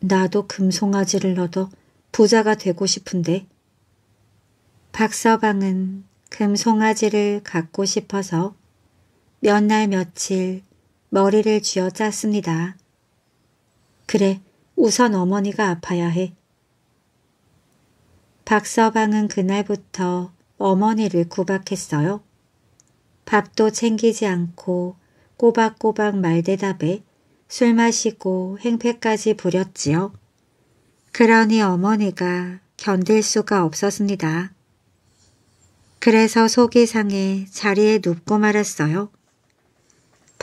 나도 금송아지를 얻어 부자가 되고 싶은데 박서방은 금송아지를 갖고 싶어서 몇날 며칠 머리를 쥐어짰습니다. 그래, 우선 어머니가 아파야 해. 박서방은 그날부터 어머니를 구박했어요. 밥도 챙기지 않고 꼬박꼬박 말대답에 술 마시고 행패까지 부렸지요. 그러니 어머니가 견딜 수가 없었습니다. 그래서 속이 상해 자리에 눕고 말았어요.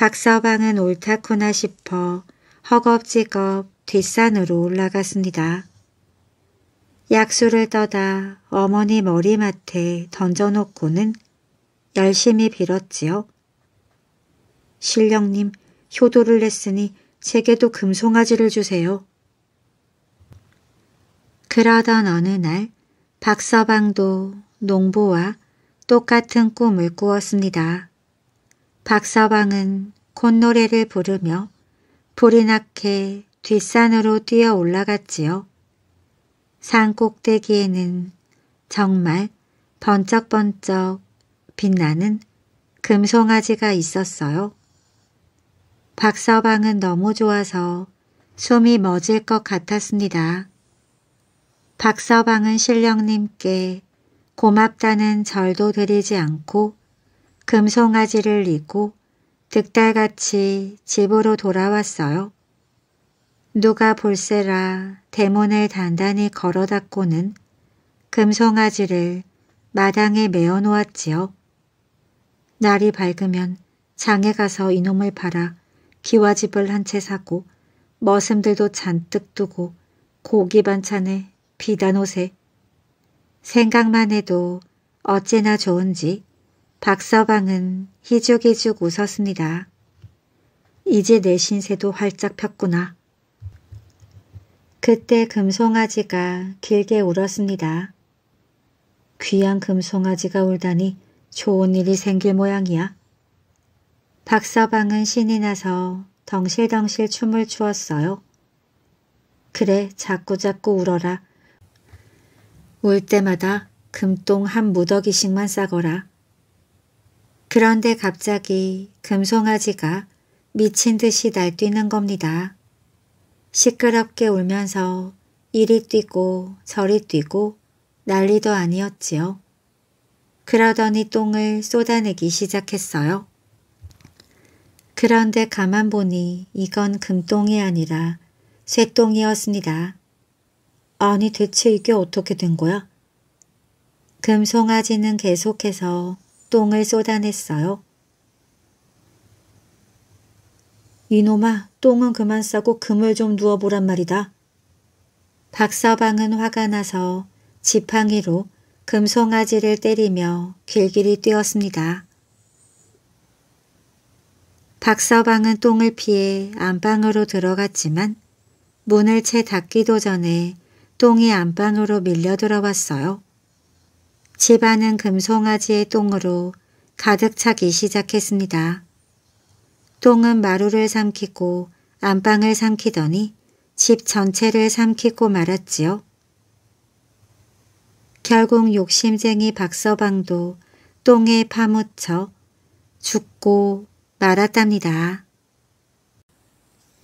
박서방은 옳다구나 싶어 허겁지겁 뒷산으로 올라갔습니다. 약수를 떠다 어머니 머리맡에 던져놓고는 열심히 빌었지요. 신령님, 효도를 냈으니 제게도 금송아지를 주세요. 그러던 어느 날 박서방도 농부와 똑같은 꿈을 꾸었습니다. 박서방은 콧노래를 부르며 불이 나게 뒷산으로 뛰어 올라갔지요. 산 꼭대기에는 정말 번쩍번쩍 빛나는 금송아지가 있었어요. 박서방은 너무 좋아서 숨이 멎을 것 같았습니다. 박서방은 신령님께 고맙다는 절도 드리지 않고 금송아지를 이고 득달같이 집으로 돌아왔어요. 누가 볼세라 대문을 단단히 걸어 닫고는 금송아지를 마당에 메어 놓았지요. 날이 밝으면 장에 가서 이놈을 팔아 기와집을 한 채 사고 머슴들도 잔뜩 두고 고기 반찬에 비단 옷에 생각만 해도 어찌나 좋은지 박서방은 희죽희죽 웃었습니다. 이제 내 신세도 활짝 폈구나. 그때 금송아지가 길게 울었습니다. 귀한 금송아지가 울다니 좋은 일이 생길 모양이야. 박서방은 신이 나서 덩실덩실 춤을 추었어요. 그래 자꾸자꾸 울어라. 울 때마다 금똥 한 무더기씩만 싸거라. 그런데 갑자기 금송아지가 미친 듯이 날뛰는 겁니다. 시끄럽게 울면서 이리 뛰고 저리 뛰고 난리도 아니었지요. 그러더니 똥을 쏟아내기 시작했어요. 그런데 가만 보니 이건 금똥이 아니라 쇠똥이었습니다. 아니 대체 이게 어떻게 된 거야? 금송아지는 계속해서 똥을 쏟아냈어요. 이놈아, 똥은 그만 싸고 금을 좀 누워보란 말이다. 박서방은 화가 나서 지팡이로 금송아지를 때리며 길길이 뛰었습니다. 박서방은 똥을 피해 안방으로 들어갔지만 문을 채 닫기도 전에 똥이 안방으로 밀려 들어왔어요. 집안은 금송아지의 똥으로 가득 차기 시작했습니다. 똥은 마루를 삼키고 안방을 삼키더니 집 전체를 삼키고 말았지요. 결국 욕심쟁이 박서방도 똥에 파묻혀 죽고 말았답니다.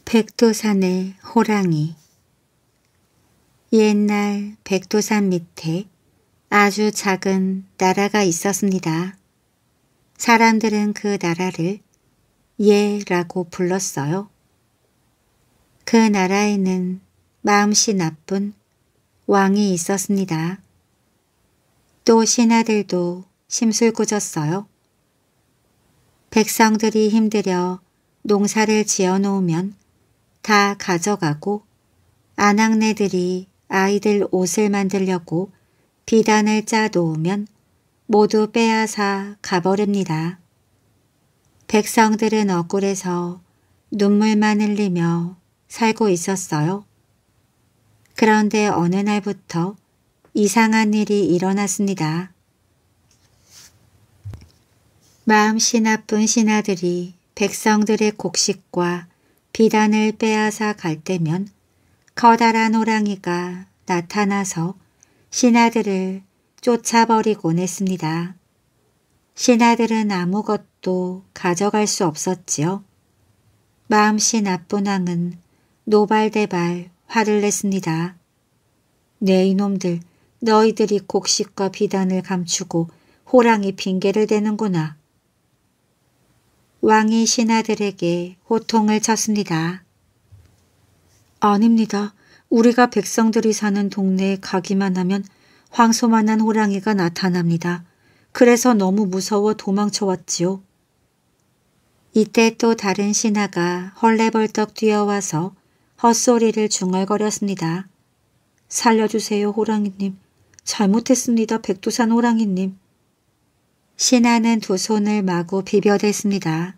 백두산의 호랑이 옛날 백두산 밑에 아주 작은 나라가 있었습니다. 사람들은 그 나라를 예라고 불렀어요. 그 나라에는 마음씨 나쁜 왕이 있었습니다. 또 신하들도 심술궂었어요. 백성들이 힘들여 농사를 지어놓으면 다 가져가고 아낙네들이 아이들 옷을 만들려고 비단을 짜 놓으면 모두 빼앗아 가버립니다. 백성들은 억울해서 눈물만 흘리며 살고 있었어요. 그런데 어느 날부터 이상한 일이 일어났습니다. 마음씨 나쁜 신하들이 백성들의 곡식과 비단을 빼앗아 갈 때면 커다란 호랑이가 나타나서 신하들을 쫓아버리곤 했습니다. 신하들은 아무것도 가져갈 수 없었지요. 마음씨 나쁜 왕은 노발대발 화를 냈습니다. 네 이놈들 너희들이 곡식과 비단을 감추고 호랑이 핑계를 대는구나. 왕이 신하들에게 호통을 쳤습니다. 아닙니다. 우리가 백성들이 사는 동네에 가기만 하면 황소만한 호랑이가 나타납니다. 그래서 너무 무서워 도망쳐왔지요. 이때 또 다른 신하가 헐레벌떡 뛰어와서 헛소리를 중얼거렸습니다. 살려주세요 호랑이님. 잘못했습니다 백두산 호랑이님. 신하는 두 손을 마구 비벼댔습니다.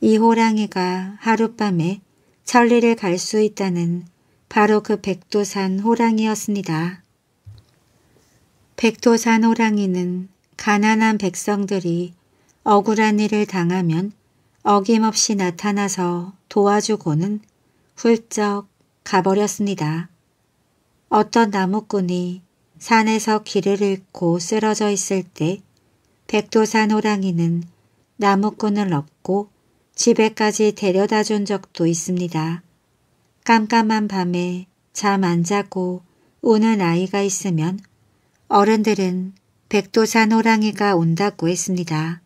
이 호랑이가 하룻밤에 천리를 갈 수 있다는 바로 그 백도산 호랑이였습니다. 백도산 호랑이는 가난한 백성들이 억울한 일을 당하면 어김없이 나타나서 도와주고는 훌쩍 가버렸습니다. 어떤 나무꾼이 산에서 길을 잃고 쓰러져 있을 때 백도산 호랑이는 나무꾼을 업고 집에까지 데려다 준 적도 있습니다. 깜깜한 밤에 잠 안 자고 우는 아이가 있으면 어른들은 백도산 호랑이가 온다고 했습니다.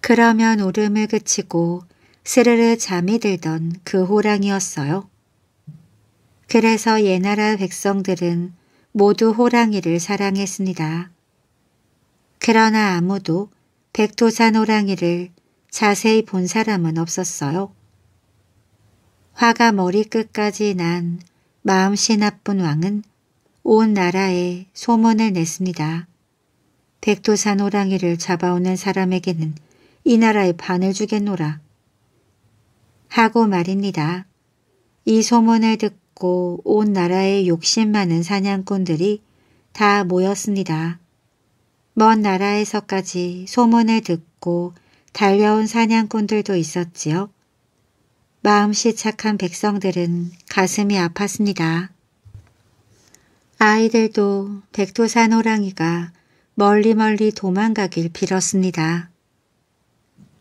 그러면 울음을 그치고 스르르 잠이 들던 그 호랑이였어요. 그래서 옛나라 백성들은 모두 호랑이를 사랑했습니다. 그러나 아무도 백도산 호랑이를 자세히 본 사람은 없었어요. 화가 머리끝까지 난 마음씨 나쁜 왕은 온 나라에 소문을 냈습니다. 백두산 호랑이를 잡아오는 사람에게는 이 나라의 반을 주겠노라. 하고 말입니다. 이 소문을 듣고 온 나라의 욕심 많은 사냥꾼들이 다 모였습니다. 먼 나라에서까지 소문을 듣고 달려온 사냥꾼들도 있었지요. 마음씨 착한 백성들은 가슴이 아팠습니다. 아이들도 백두산 호랑이가 멀리 멀리 도망가길 빌었습니다.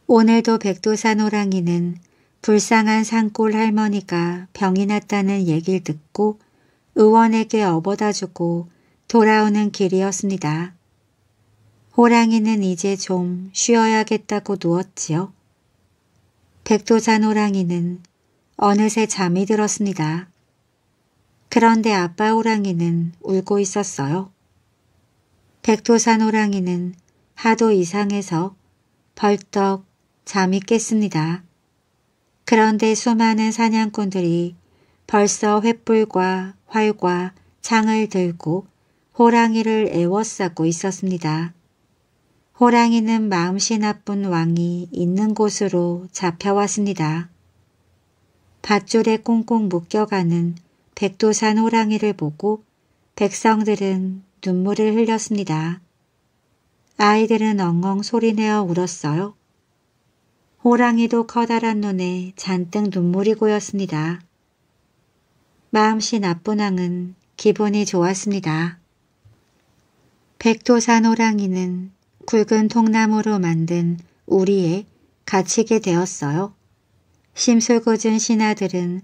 오늘도 백두산 호랑이는 불쌍한 산골 할머니가 병이 났다는 얘기를 듣고 의원에게 업어다주고 돌아오는 길이었습니다. 호랑이는 이제 좀 쉬어야겠다고 누웠지요. 백도산 호랑이는 어느새 잠이 들었습니다. 그런데 아빠 호랑이는 울고 있었어요. 백도산 호랑이는 하도 이상해서 벌떡 잠이 깼습니다. 그런데 수많은 사냥꾼들이 벌써 횃불과 활과 창을 들고 호랑이를 애워싸고 있었습니다. 호랑이는 마음씨 나쁜 왕이 있는 곳으로 잡혀왔습니다. 밧줄에 꽁꽁 묶여가는 백두산 호랑이를 보고 백성들은 눈물을 흘렸습니다. 아이들은 엉엉 소리내어 울었어요. 호랑이도 커다란 눈에 잔뜩 눈물이 고였습니다. 마음씨 나쁜 왕은 기분이 좋았습니다. 백두산 호랑이는 굵은 통나무로 만든 우리에 갇히게 되었어요. 심술궂은 신하들은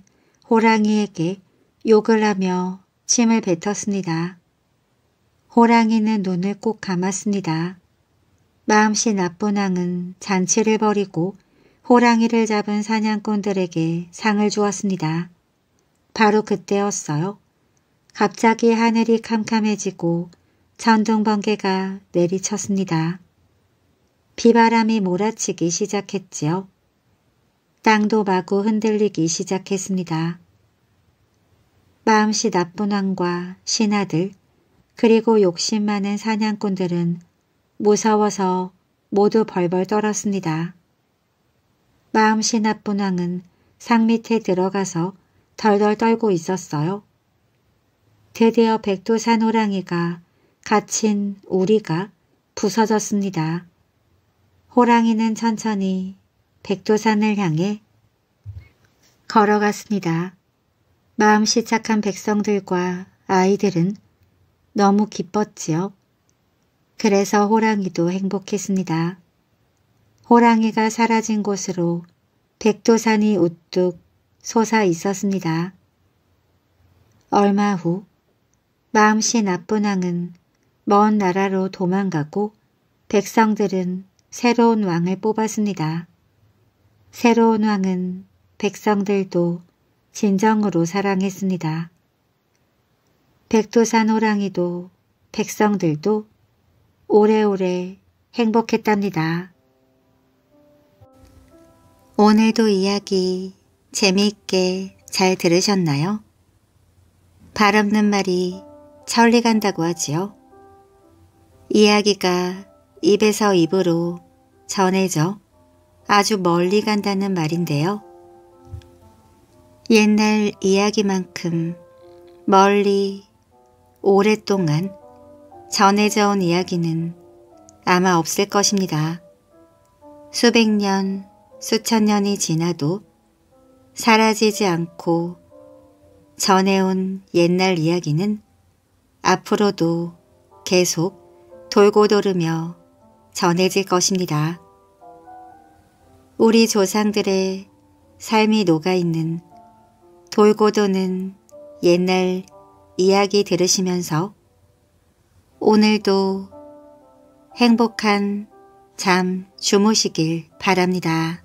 호랑이에게 욕을 하며 침을 뱉었습니다. 호랑이는 눈을 꼭 감았습니다. 마음씨 나쁜 왕은 잔치를 벌이고 호랑이를 잡은 사냥꾼들에게 상을 주었습니다. 바로 그때였어요. 갑자기 하늘이 캄캄해지고 천둥 번개가 내리쳤습니다. 비바람이 몰아치기 시작했지요. 땅도 마구 흔들리기 시작했습니다. 마음씨 나쁜 왕과 신하들 그리고 욕심 많은 사냥꾼들은 무서워서 모두 벌벌 떨었습니다. 마음씨 나쁜 왕은 상 밑에 들어가서 덜덜 떨고 있었어요. 드디어 백두산 호랑이가 갇힌 우리가 부서졌습니다. 호랑이는 천천히 백두산을 향해 걸어갔습니다. 마음씨 착한 백성들과 아이들은 너무 기뻤지요. 그래서 호랑이도 행복했습니다. 호랑이가 사라진 곳으로 백두산이 우뚝 솟아 있었습니다. 얼마 후 마음씨 나쁜 왕은 먼 나라로 도망가고 백성들은 새로운 왕을 뽑았습니다. 새로운 왕은 백성들도 진정으로 사랑했습니다. 백두산 호랑이도 백성들도 오래오래 행복했답니다. 오늘도 이야기 재미있게 잘 들으셨나요? 발 없는 말이 천리 간다고 하지요. 이야기가 입에서 입으로 전해져 아주 멀리 간다는 말인데요. 옛날 이야기만큼 멀리 오랫동안 전해져 온 이야기는 아마 없을 것입니다. 수백 년, 수천 년이 지나도 사라지지 않고 전해온 옛날 이야기는 앞으로도 계속 돌고 돌으며 전해질 것입니다. 우리 조상들의 삶이 녹아있는 돌고 도는 옛날 이야기 들으시면서 오늘도 행복한 잠 주무시길 바랍니다.